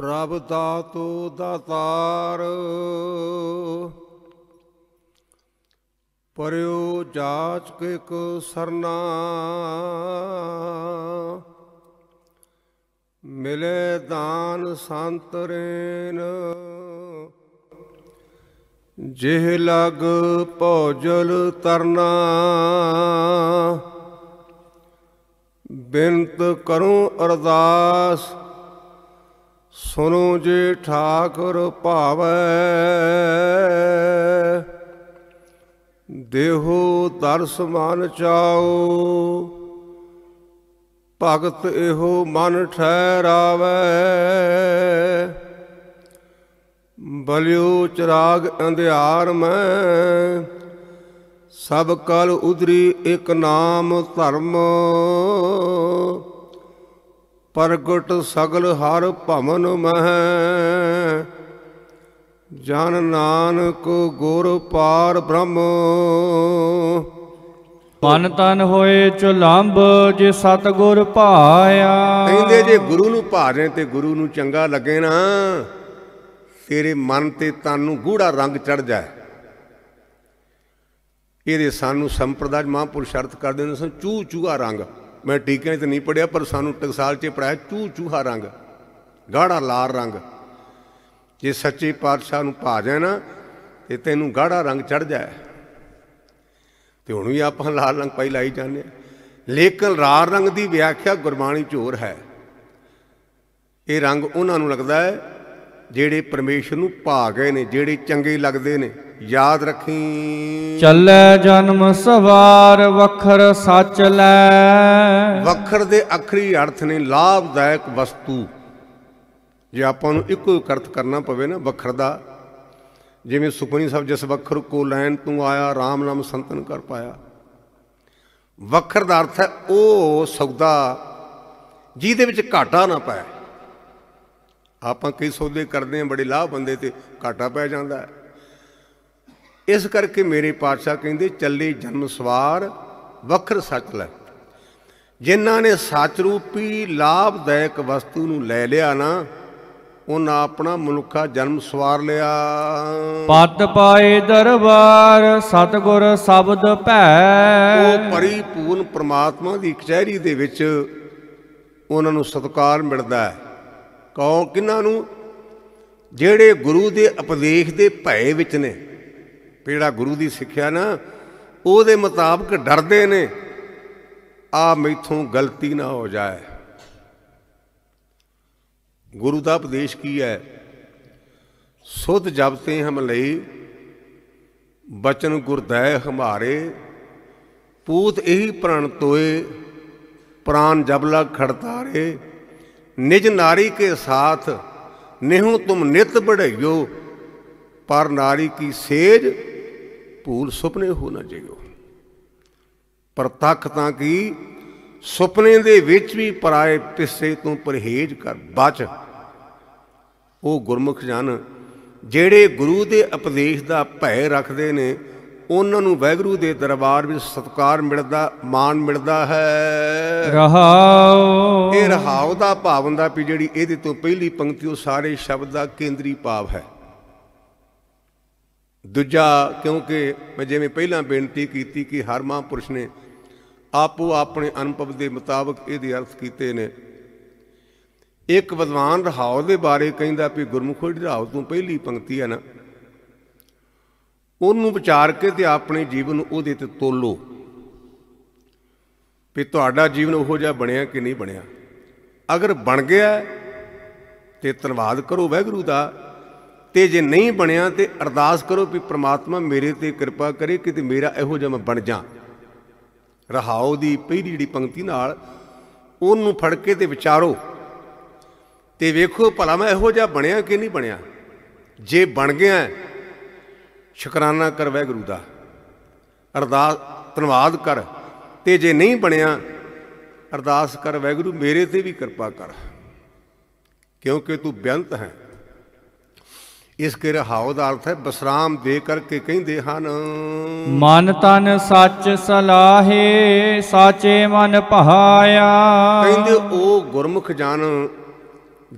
ਪ੍ਰਭ ਦਾਤੋ ਦਾਤਾਰ ਪਰਿਉ ਜਾਚ ਕੇ ਕੋ ਸਰਨਾ ਮਿਲੇ ਦਾਨ ਸੰਤ ਰੇਨ ਜਿਹ ਲਗ ਭੋਜਲ ਤਰਨਾ ਬਿਨਤ ਕਰੂੰ ਅਰਦਾਸ ਸੁਨੋ ਜੇ ਠਾਕੁਰ ਭਾਵੈ ਦੇਹੋ ਦਰਸ ਮਨ ਚਾਉ ਭਗਤ ਇਹੋ ਮਨ ਠਹਿਰਾਵੇ ਬਲਿਓ ਚਰਾਗ ਅੰਧਿਆਰ ਮੈਂ ਸਭ ਕਲ ਉਦਰੀ ਇੱਕ ਨਾਮ ਧਰਮ ਪ੍ਰਗਟ ਸਗਲ ਹਰ ਭਵਨ ਮਹਿ ਜਨ ਨਾਨਕ ਗੁਰ ਪਾਰ ਬ੍ਰਹਮ ਮਨ ਤਨ ਹੋਏ ਚੁਲੰਬ ਜੇ ਸਤਗੁਰ ਭਾਇਆ ਕਹਿੰਦੇ ਜੇ ਗੁਰੂ ਨੂੰ ਭਾਰੇ ਤੇ ਗੁਰੂ ਨੂੰ ਚੰਗਾ ਲੱਗੇ ਨਾ ਤੇਰੇ ਮਨ ਤੇ ਤਨ ਨੂੰ ਗੂੜਾ ਰੰਗ ਚੜ ਜਾਏ ਇਹਦੇ ਸਾਨੂੰ ਸੰਪਰਦਾਜ ਮਹਾਂਪੁਰਸ਼ ਸ਼ਰਤ ਕਰਦੇ ਨੇ ਸੋ ਚੂ ਚੂਹਾ ਰੰਗ ਮੈਂ ਟੀਕਿਆਂ 'ਚ ਨਹੀਂ ਪੜਿਆ ਪਰ ਸਾਨੂੰ ਟਕਸਾਲ 'ਚ ਪੜਾਇਆ ਚੂ ਚੂਹਾ ਰੰਗ ਗਾੜਾ ਲਾਲ ਰੰਗ ਜੇ ਸੱਚੇ ਪਾਤਸ਼ਾਹ ਨੂੰ ਭਾ ਜਾਏ ਨਾ ਤੇ ਤੈਨੂੰ ਗਾੜਾ ਰੰਗ ਚੜ ਜਾਏ ਤੇ ਹੁਣ ਵੀ ਆਪਾਂ ਲਾਲ ਰੰਗ ਪਾਈ ਲਾਈ ਜਾਂਦੇ ਆ ਲੇਕਿਨ ਲਾਲ ਰੰਗ ਦੀ ਵਿਆਖਿਆ ਗੁਰਬਾਣੀ 'ਚ ਹੋਰ ਹੈ ਇਹ ਰੰਗ ਉਹਨਾਂ ਨੂੰ ਲੱਗਦਾ ਹੈ ਜਿਹੜੇ ਪਰਮੇਸ਼ਰ ਨੂੰ ਭਾ ਗਏ ਨੇ ਜਿਹੜੇ ਚੰਗੇ ਲੱਗਦੇ ਨੇ ਯਾਦ ਰੱਖੀ ਚੱਲੇ ਜਨਮ ਸਵਾਰ ਵਖਰ ਸੱਚ ਲੈ ਵਖਰ ਦੇ ਅਖਰੀ ਅਰਥ ਨੇ ਲਾਭਦਾਇਕ ਵਸਤੂ ਜੇ ਆਪਾਂ ਨੂੰ ਇੱਕੋ ਇੱਕ ਅਰਥ ਕਰਨਾ ਪਵੇ ਨਾ ਵਖਰ ਦਾ ਜਿਵੇਂ ਸੁਖਮਨੀ ਸਾਹਿਬ ਜਿਸ ਵਖਰ ਕੋ ਲੈਣ ਤੂੰ ਆਇਆ RAM ਨਾਮ ਸੰਤਨ ਕਰ ਪਾਇਆ ਵਖਰ ਦਾ ਅਰਥ ਹੈ ਉਹ ਸੌਦਾ ਜਿਹਦੇ ਵਿੱਚ ਘਾਟਾ ਨਾ ਪਏ ਆਪਾਂ ਕਈ ਸੌਦੇ ਕਰਦੇ ਆ ਬੜੇ ਲਾਭ ਬੰਦੇ ਤੇ ਘਾਟਾ ਪੈ ਜਾਂਦਾ ਹੈ ਇਸ ਕਰਕੇ ਮੇਰੇ ਪਾਤਸ਼ਾਹ ਕਹਿੰਦੇ ਚੱਲੇ ਜਨਮ ਸਵਾਰ ਵਖਰ ਸੱਚ ਲੈ ਜਿਨ੍ਹਾਂ ਨੇ ਸੱਚ ਰੂਪੀ ਲਾਭਦਾਇਕ ਵਸਤੂ ਨੂੰ ਲੈ ਲਿਆ ਨਾ ਉਹਨਾਂ ਆਪਣਾ ਮਨੁੱਖਾ ਜਨਮ ਸਵਾਰ ਲਿਆ ਪਤ ਪਾਏ ਦਰਬਾਰ ਸਤਗੁਰ ਸ਼ਬਦ ਭੈ ਉਹ ਪਰਿਪੂਰਨ ਪ੍ਰਮਾਤਮਾ ਦੀ ਕਚਹਿਰੀ ਦੇ ਵਿੱਚ ਉਹਨਾਂ ਨੂੰ ਸਤਕਾਰ ਮਿਲਦਾ ਹੈ ਕਿਉਂ ਕਿਨਾਂ ਨੂੰ ਜਿਹੜੇ ਗੁਰੂ ਦੇ ਉਪਦੇਸ਼ ਦੇ ਭੈ ਵਿੱਚ ਨੇ ਜਿਹੜਾ ਗੁਰੂ ਦੀ ਸਿੱਖਿਆ ਨਾ ਉਹਦੇ ਮੁਤਾਬਕ ਡਰਦੇ ਨੇ ਆ ਮੈਥੋਂ ਗਲਤੀ ਨਾ ਹੋ ਜਾਏ ਗੁਰੂ ਦਾ ਉਪਦੇਸ਼ ਕੀ ਹੈ ਸੁਧ ਜਪਤੇ ਹਮ ਲਈ ਬਚਨ ਗੁਰਦੈ ਹਮਾਰੇ ਪੂਤ ਇਹੀ ਪ੍ਰਣ ਤੋਏ ਪ੍ਰਾਨ ਜਬਲਾ ਖੜਤਾਰੇ ਨਿਜ ਨਾਰੀ ਕੇ ਸਾਥ ਨਿਹੂ ਤੁਮ ਨਿਤ ਬੜਈਓ ਪਰ ਨਾਰੀ ਕੀ ਸੇਜ ਭੂਲ ਸੁਪਨੇ ਹੋ ਨਾ ਪਰ ਪ੍ਰਤੱਖ ਤਾਂ ਕੀ ਸੁਪਨੇ ਦੇ ਵਿੱਚ ਵੀ ਪਰਾਏ ਪਿੱਸੇ ਤੋਂ ਪਰਹੇਜ਼ ਕਰ ਬਚ ਉਹ ਗੁਰਮੁਖ ਜਨ ਜਿਹੜੇ ਗੁਰੂ ਦੇ ਉਪਦੇਸ਼ ਦਾ ਭੈ ਰੱਖਦੇ ਨੇ ਉਹਨਾਂ ਨੂੰ ਵੈਗਰੂ ਦੇ ਦਰਬਾਰ ਵਿੱਚ ਸਤਕਾਰ ਮਿਲਦਾ ਮਾਣ ਮਿਲਦਾ ਹੈ ਰਹਾਉ ਇਹ ਰਹਾਉ ਦਾ ਭਾਵ ਹੁੰਦਾ ਵੀ ਜਿਹੜੀ ਇਹਦੇ ਤੋਂ ਪਹਿਲੀ ਪੰਕਤੀ ਉਹ ਸਾਰੇ ਸ਼ਬਦ ਦਾ ਕੇਂਦਰੀ ਭਾਵ ਹੈ ਦੂਜਾ ਕਿਉਂਕਿ ਮੈਂ ਜਿਵੇਂ ਪਹਿਲਾਂ ਬੇਨਤੀ ਕੀਤੀ ਕਿ ਹਰ ਮਹਾਂਪੁਰਸ਼ ਨੇ ਆਪੋ ਆਪਣੇ ਅਨੁਭਵ ਦੇ ਮੁਤਾਬਕ ਇਹਦੇ ਅਰਥ ਕੀਤੇ ਨੇ ਇੱਕ ਵਿਦਵਾਨ ਰਹਾਉ ਦੇ ਬਾਰੇ ਕਹਿੰਦਾ ਵੀ ਗੁਰਮੁਖੋ ਰਹਾਉ ਤੋਂ ਪਹਿਲੀ ਪੰਕਤੀ ਹੈ ਨਾ ਉਹਨੂੰ ਵਿਚਾਰ ਕੇ ਤੇ ਆਪਣੇ ਜੀਵਨ ਨੂੰ ਉਹਦੇ ਤੇ ਤੋਲੋ ਵੀ ਤੁਹਾਡਾ ਜੀਵਨ ਉਹੋ ਜਿਹਾ ਬਣਿਆ ਕਿ ਨਹੀਂ ਬਣਿਆ ਅਗਰ ਬਣ ਗਿਆ ਤੇ ਧੰਨਵਾਦ ਕਰੋ ਵੈਗਰੂ ਦਾ ਤੇ ਜੇ ਨਹੀਂ ਬਣਿਆ ਤੇ ਅਰਦਾਸ ਕਰੋ ਵੀ ਪ੍ਰਮਾਤਮਾ ਮੇਰੇ ਤੇ ਕਿਰਪਾ ਕਰੇ ਤੇ ਮੇਰਾ ਇਹੋ ਜਿਹਾ ਮੈਂ ਬਣ ਜਾ ਰਹਾਉ ਦੀ ਪਹਿਲੀ ਜਿਹੜੀ ਪੰਕਤੀ ਨਾਲ ਉਹਨੂੰ ਫੜ ਕੇ ਤੇ ਵਿਚਾਰੋ ਤੇ ਵੇਖੋ ਭਲਾ ਮੈਂ ਇਹੋ ਜਿਹਾ ਬਣਿਆ ਕਿ ਨਹੀਂ ਬਣਿਆ ਜੇ ਬਣ ਗਿਆ ਸ਼ੁਕਰਾਨਾ ਕਰ ਵਾਹਿਗੁਰੂ ਦਾ ਅਰਦਾਸ ਧੰਵਾਦ ਕਰ ਤੇ ਜੇ ਨਹੀਂ ਬਣਿਆ ਅਰਦਾਸ ਕਰ ਵਾਹਿਗੁਰੂ ਮੇਰੇ ਤੇ ਵੀ ਕਿਰਪਾ ਕਰ ਕਿਉਂਕਿ ਤੂੰ ਬੇਅੰਤ ਹੈ ਇਸ ਕੇ ਰਹਾਉ ਦਾ ਅਰਥ ਹੈ ਬਸਰਾਮ ਦੇ ਕਰਕੇ ਕਹਿੰਦੇ ਹਨ ਮਨ ਤਨ ਸੱਚ ਸਲਾਹੇ ਸਾਚੇ ਮਨ ਪਹਾਇਆ ਕਹਿੰਦੇ ਉਹ ਗੁਰਮੁਖ ਜਨ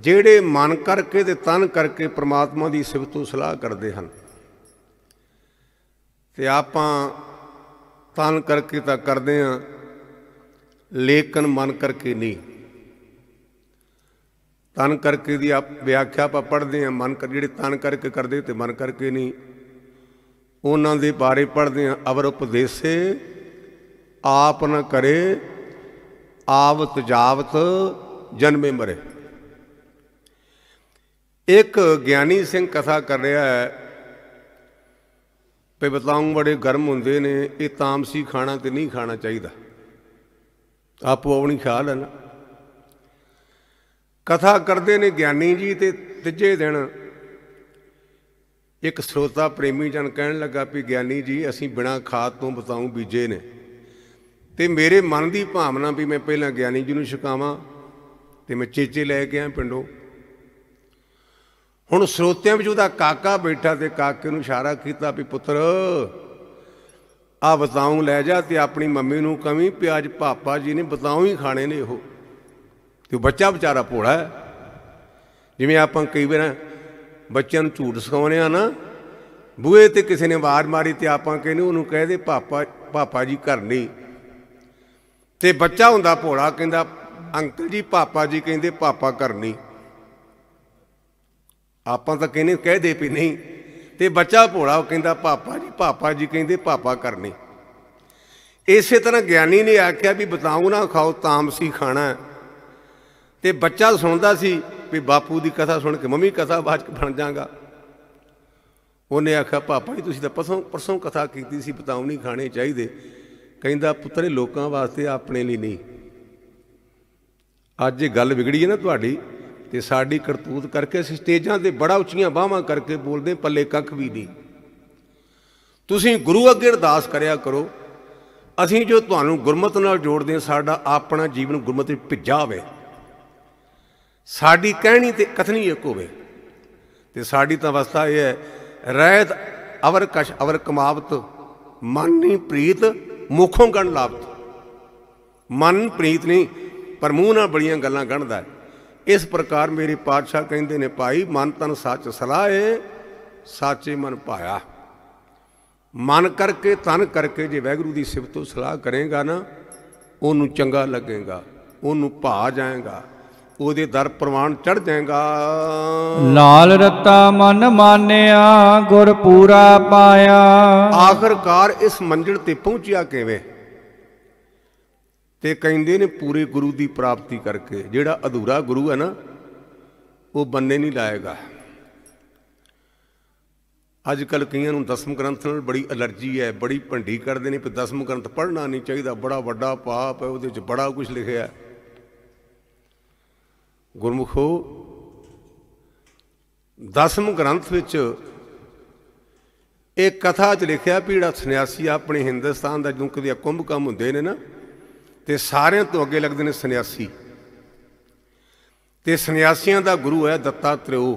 ਜਿਹੜੇ ਮਨ ਕਰਕੇ ਤੇ ਤਨ ਕਰਕੇ ਪ੍ਰਮਾਤਮਾ ਦੀ ਸਿਫਤੋਂ ਸਲਾਹ ਕਰਦੇ ਹਨ ਤੇ ਆਪਾਂ ਤਨ ਕਰਕੇ ਤਾਂ ਕਰਦੇ ਆ ਲੇਕਿਨ ਮਨ ਕਰਕੇ ਨਹੀਂ ਤਨ ਕਰਕੇ ਦੀ ਆਪ ਵਿਆਖਿਆ ਆਪਾਂ ਪੜ੍ਹਦੇ ਆ ਮਨ ਕਰ ਜਿਹੜੇ ਤਨ ਕਰਕੇ ਕਰਦੇ ਤੇ ਮਨ ਕਰਕੇ ਨਹੀਂ ਉਹਨਾਂ ਦੇ ਬਾਰੇ ਪੜ੍ਹਦੇ ਆ ਅਵਰ ਉਪਦੇਸੇ ਆਪ ਨ ਕਰੇ ਆਵਤ ਜਾਵਤ ਜਨਮੇ ਮਰੇ ਇੱਕ ਗਿਆਨੀ ਸਿੰਘ ਕਥਾ ਕਰ ਰਿਹਾ ਹੈ ਪੇ ਬਤਾਉਂ ਬੜੇ ਗਰਮ ਹੁੰਦੇ ਨੇ ਇਹ ਤਾਮਸੀ ਖਾਣਾ ਤੇ ਨਹੀਂ ਖਾਣਾ ਚਾਹੀਦਾ ਆਪੋ ਆਪਣੀ ਖਿਆਲ ਹੈ ਨਾ ਕਥਾ ਕਰਦੇ ਨੇ ਗਿਆਨੀ ਜੀ ਤੇ ਤੀਜੇ ਦਿਨ ਇੱਕ ਸਰੋਤਾ ਪ੍ਰੇਮੀ ਜਨ ਕਹਿਣ ਲੱਗਾ ਵੀ ਗਿਆਨੀ ਜੀ ਅਸੀਂ ਬਿਨਾ ਖਾਦ ਤੋਂ ਬਤਾਉ ਬੀਜੇ ਨੇ ਤੇ ਮੇਰੇ ਮਨ ਦੀ ਭਾਵਨਾ ਵੀ ਮੈਂ ਪਹਿਲਾਂ ਗਿਆਨੀ ਜੀ ਨੂੰ ਛਕਾਵਾਂ ਤੇ ਮੈਂ ਚੇਚੇ ਲੈ ਕੇ ਆ ਪਿੰਡੋਂ ਹੁਣ ਸਰੋਤਿਆਂ ਵਿੱਚ ਉਹਦਾ ਕਾਕਾ ਬੈਠਾ ਤੇ ਕਾਕੇ ਨੂੰ ਇਸ਼ਾਰਾ ਕੀਤਾ ਵੀ ਪੁੱਤਰ ਆ ਬਤਾਉ ਲੈ ਜਾ ਤੇ ਆਪਣੀ ਮੰਮੀ ਨੂੰ ਕਵੀ ਪਿਆਜ ਪਾਪਾ ਜੀ ਨੇ ਬਤਾਉ ਹੀ ਖਾਣੇ ਨੇ ਉਹ ਕਿ ਬੱਚਾ ਵਿਚਾਰਾ ਭੋਲਾ ਹੈ ਜਿਵੇਂ ਆਪਾਂ ਕਈ ਵਾਰ ਬੱਚਿਆਂ ਨੂੰ ਝੂਠ ਸਿਖਾਉਂਦੇ ਆ ਨਾ ਬੂਏ ਤੇ ਕਿਸੇ ਨੇ ਵਾਰ ਮਾਰੀ ਤੇ ਆਪਾਂ ਕਹਿੰਦੇ ਉਹਨੂੰ ਕਹਦੇ ਪਾਪਾ ਪਾਪਾ ਜੀ ਘਰ ਨਹੀਂ ਤੇ ਬੱਚਾ ਹੁੰਦਾ ਭੋਲਾ ਕਹਿੰਦਾ ਅੰਕਲ ਜੀ ਪਾਪਾ ਜੀ ਕਹਿੰਦੇ ਪਾਪਾ ਘਰ ਨਹੀਂ ਆਪਾਂ ਤਾਂ ਕਹਿੰਦੇ ਦੇ ਵੀ ਨਹੀਂ ਤੇ ਬੱਚਾ ਭੋਲਾ ਉਹ ਕਹਿੰਦਾ ਪਾਪਾ ਜੀ ਪਾਪਾ ਜੀ ਕਹਿੰਦੇ ਪਾਪਾ ਘਰ ਨਹੀਂ ਇਸੇ ਤਰ੍ਹਾਂ ਗਿਆਨੀ ਨੇ ਆਖਿਆ ਵੀ ਬਤਾਉ ਨਾ ਖਾਓ ਤਾਮਸੀ ਖਾਣਾ ਹੈ ਤੇ ਬੱਚਾ ਸੁਣਦਾ ਸੀ ਵੀ ਬਾਪੂ ਦੀ ਕਥਾ ਸੁਣ ਕੇ ਮੰਮੀ ਕਥਾ ਬਾਅਦ ਬਣ ਜਾਗਾ ਉਹਨੇ ਆਖਿਆ ਪਾਪਾ ਜੀ ਤੁਸੀਂ ਤਾਂ ਪਰਸੋਂ ਪਰਸੋਂ ਕਥਾ ਕੀਤੀ ਸੀ ਬਤਾਉ ਨਹੀਂ ਖਾਣੇ ਚਾਹੀਦੇ ਕਹਿੰਦਾ ਪੁੱਤਰ ਲੋਕਾਂ ਵਾਸਤੇ ਆਪਣੇ ਲਈ ਨਹੀਂ ਅੱਜ ਇਹ ਗੱਲ ਵਿਗੜੀ ਹੈ ਨਾ ਤੁਹਾਡੀ ਤੇ ਸਾਡੀ ਕਰਤੂਤ ਕਰਕੇ ਅਸੀਂ ਸਟੇਜਾਂ ਤੇ ਬੜਾ ਉੱਚੀਆਂ ਬਾਹਾਂ ਕਰਕੇ ਬੋਲਦੇ ਪੱਲੇ ਕੱਖ ਵੀ ਨਹੀਂ ਤੁਸੀਂ ਗੁਰੂ ਅੱਗੇ ਅਰਦਾਸ ਕਰਿਆ ਕਰੋ ਅਸੀਂ ਜੋ ਤੁਹਾਨੂੰ ਗੁਰਮਤ ਨਾਲ ਜੋੜਦੇ ਹਾਂ ਸਾਡਾ ਆਪਣਾ ਜੀਵਨ ਗੁਰਮਤ ਵਿੱਚ ਭਿੱਜਾ ਹੋਵੇ ਸਾਡੀ ਕਹਿਣੀ ਤੇ ਕਥਨੀ ਇੱਕ ਹੋਵੇ ਤੇ ਸਾਡੀ ਤਾਂ ਅਵਸਥਾ ਇਹ ਹੈ ਰਹਿਤ ਅਵਰ ਕਸ਼ ਅਵਰ ਕਮਾਵਤ ਨਹੀਂ ਪ੍ਰੀਤ ਮੁਖੋਂ ਗਣ ਲਾਭਤ ਮਨ ਪ੍ਰੀਤ ਨਹੀਂ ਪਰ ਮੂੰਹ ਨਾਲ ਬੜੀਆਂ ਗੱਲਾਂ ਗਣਦਾ ਹੈ ਇਸ ਪ੍ਰਕਾਰ ਮੇਰੇ ਪਾਤਸ਼ਾਹ ਕਹਿੰਦੇ ਨੇ ਭਾਈ ਮਨ ਤਨ ਸੱਚ ਸਲਾਏ ਸਾਚੇ ਮਨ ਪਾਇਆ ਮਨ ਕਰਕੇ ਤਨ ਕਰਕੇ ਜੇ ਵੈਗਰੂ ਦੀ ਤੋਂ ਸਲਾਹ ਕਰੇਗਾ ਨਾ ਉਹਨੂੰ ਚੰਗਾ ਲੱਗੇਗਾ ਉਹਨੂੰ ਭਾ ਜਾਏਗਾ ਉਹਦੇ ਦਰ ਪ੍ਰਵਾਨ ਚੜ ਜਾਏਗਾ ਲਾਲ ਰਤਾ ਮਨ ਮਾਨਿਆ ਗੁਰ ਪੂਰਾ ਪਾਇਆ ਆਖਰਕਾਰ ਇਸ ਮੰਜ਼ਿਲ ਤੇ ਪਹੁੰਚਿਆ ਕਿਵੇਂ ਤੇ ਕਹਿੰਦੇ ਨੇ ਪੂਰੇ ਗੁਰੂ ਦੀ ਪ੍ਰਾਪਤੀ ਕਰਕੇ ਜਿਹੜਾ ਅਧੂਰਾ ਗੁਰੂ ਹੈ ਨਾ ਉਹ ਬੰਨੇ ਨਹੀਂ ਲਾਏਗਾ ਅੱਜ ਕੱਲ ਕਈਆਂ ਨੂੰ ਦਸਮ ਗ੍ਰੰਥ ਨਾਲ ਬੜੀ ਅਲਰਜੀ ਹੈ ਬੜੀ ਭੰਡੀ ਕਰਦੇ ਨੇ ਕਿ ਦਸਮ ਗ੍ਰੰਥ ਪੜ੍ਹਨਾ ਨਹੀਂ ਚਾਹੀਦਾ ਬੜਾ ਵੱਡਾ ਪਾਪ ਹੈ ਉਹਦੇ ਵਿੱਚ ਬੜਾ ਕੁਝ ਲਿਖਿਆ ਹੈ ਗੁਰਮੁਖੋ ਦਸਮ ਗ੍ਰੰਥ ਵਿੱਚ ਇਹ ਕਥਾ 'ਚ ਲਿਖਿਆ ਪੀੜਾ ਸੰਿਆਸੀ ਸੰਨਿਆਸੀ ਆਪਣੇ ਹਿੰਦੁਸਤਾਨ ਦਾ ਜਦੋਂ ਕਦੇ ਕੁੰਭ ਕੰਮ ਹੁੰਦੇ ਨੇ ਨਾ ਤੇ ਸਾਰਿਆਂ ਤੋਂ ਅੱਗੇ ਲੱਗਦੇ ਨੇ ਸੰਨਿਆਸੀ ਤੇ ਸੰਨਿਆਸੀਆਂ ਦਾ ਗੁਰੂ ਹੈ ਦੱਤਾ ਤ੍ਰਿਉ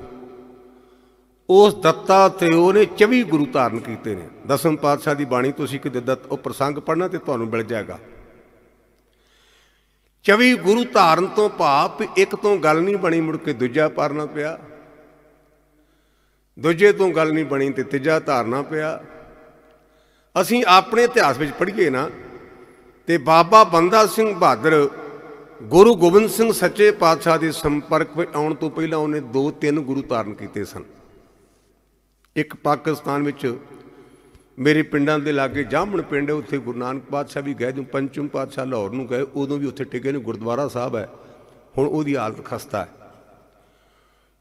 ਉਸ ਦੱਤਾ ਤ੍ਰਿਉ ਨੇ 24 ਗੁਰੂ ਧਾਰਨ ਕੀਤੇ ਨੇ ਦਸਮ ਪਾਤਸ਼ਾਹ ਦੀ ਬਾਣੀ ਤੁਸੀਂ ਕਿਤੇ ਦੱਤ ਉਹ ਪ੍ਰਸੰਗ ਪੜਨਾ ਤੇ ਤੁਹਾਨੂੰ ਮਿਲ ਜਾਏਗਾ ਚਵੀ ਗੁਰੂ ਧਾਰਨ ਤੋਂ ਭਾਪ ਇੱਕ ਤੋਂ ਗੱਲ ਨਹੀਂ ਬਣੀ ਮੁੜ ਕੇ ਦੂਜਾ ਪਰਨਾ ਪਿਆ ਦੂਜੇ ਤੋਂ ਗੱਲ ਨਹੀਂ ਬਣੀ ਤੇ ਤੀਜਾ ਧਾਰਨਾ ਪਿਆ ਅਸੀਂ ਆਪਣੇ ਇਤਿਹਾਸ ਵਿੱਚ ਪੜ੍ਹੀਏ ਨਾ ਤੇ ਬਾਬਾ ਬੰਦਾ ਸਿੰਘ ਬਹਾਦਰ ਗੁਰੂ ਗੋਬਿੰਦ ਸਿੰਘ ਸੱਚੇ ਪਾਤਸ਼ਾਹ ਦੇ ਸੰਪਰਕ ਵਿੱਚ ਆਉਣ ਤੋਂ ਪਹਿਲਾਂ ਉਹਨੇ ਦੋ ਤਿੰਨ ਗੁਰੂ ਧਾਰਨ ਕੀਤੇ ਸਨ ਇੱਕ ਪਾਕਿਸਤਾਨ ਵਿੱਚ ਮੇਰੇ ਪਿੰਡਾਂ ਦੇ ਲਾਗੇ ਜਾਮਣ ਪਿੰਡ ਹੈ ਉੱਥੇ ਗੁਰੂ ਨਾਨਕ ਪਾਤਸ਼ਾਹ ਵੀ ਗਏ ਜੋ ਪੰਚਮ ਪਾਤਸ਼ਾਹ ਲਾਹੌਰ ਨੂੰ ਗਏ ਉਦੋਂ ਵੀ ਉੱਥੇ ਟਿਕੇ ਨੇ ਗੁਰਦੁਆਰਾ ਸਾਹਿਬ ਹੈ ਹੁਣ ਉਹਦੀ ਹਾਲਤ ਖਸਤਾ ਹੈ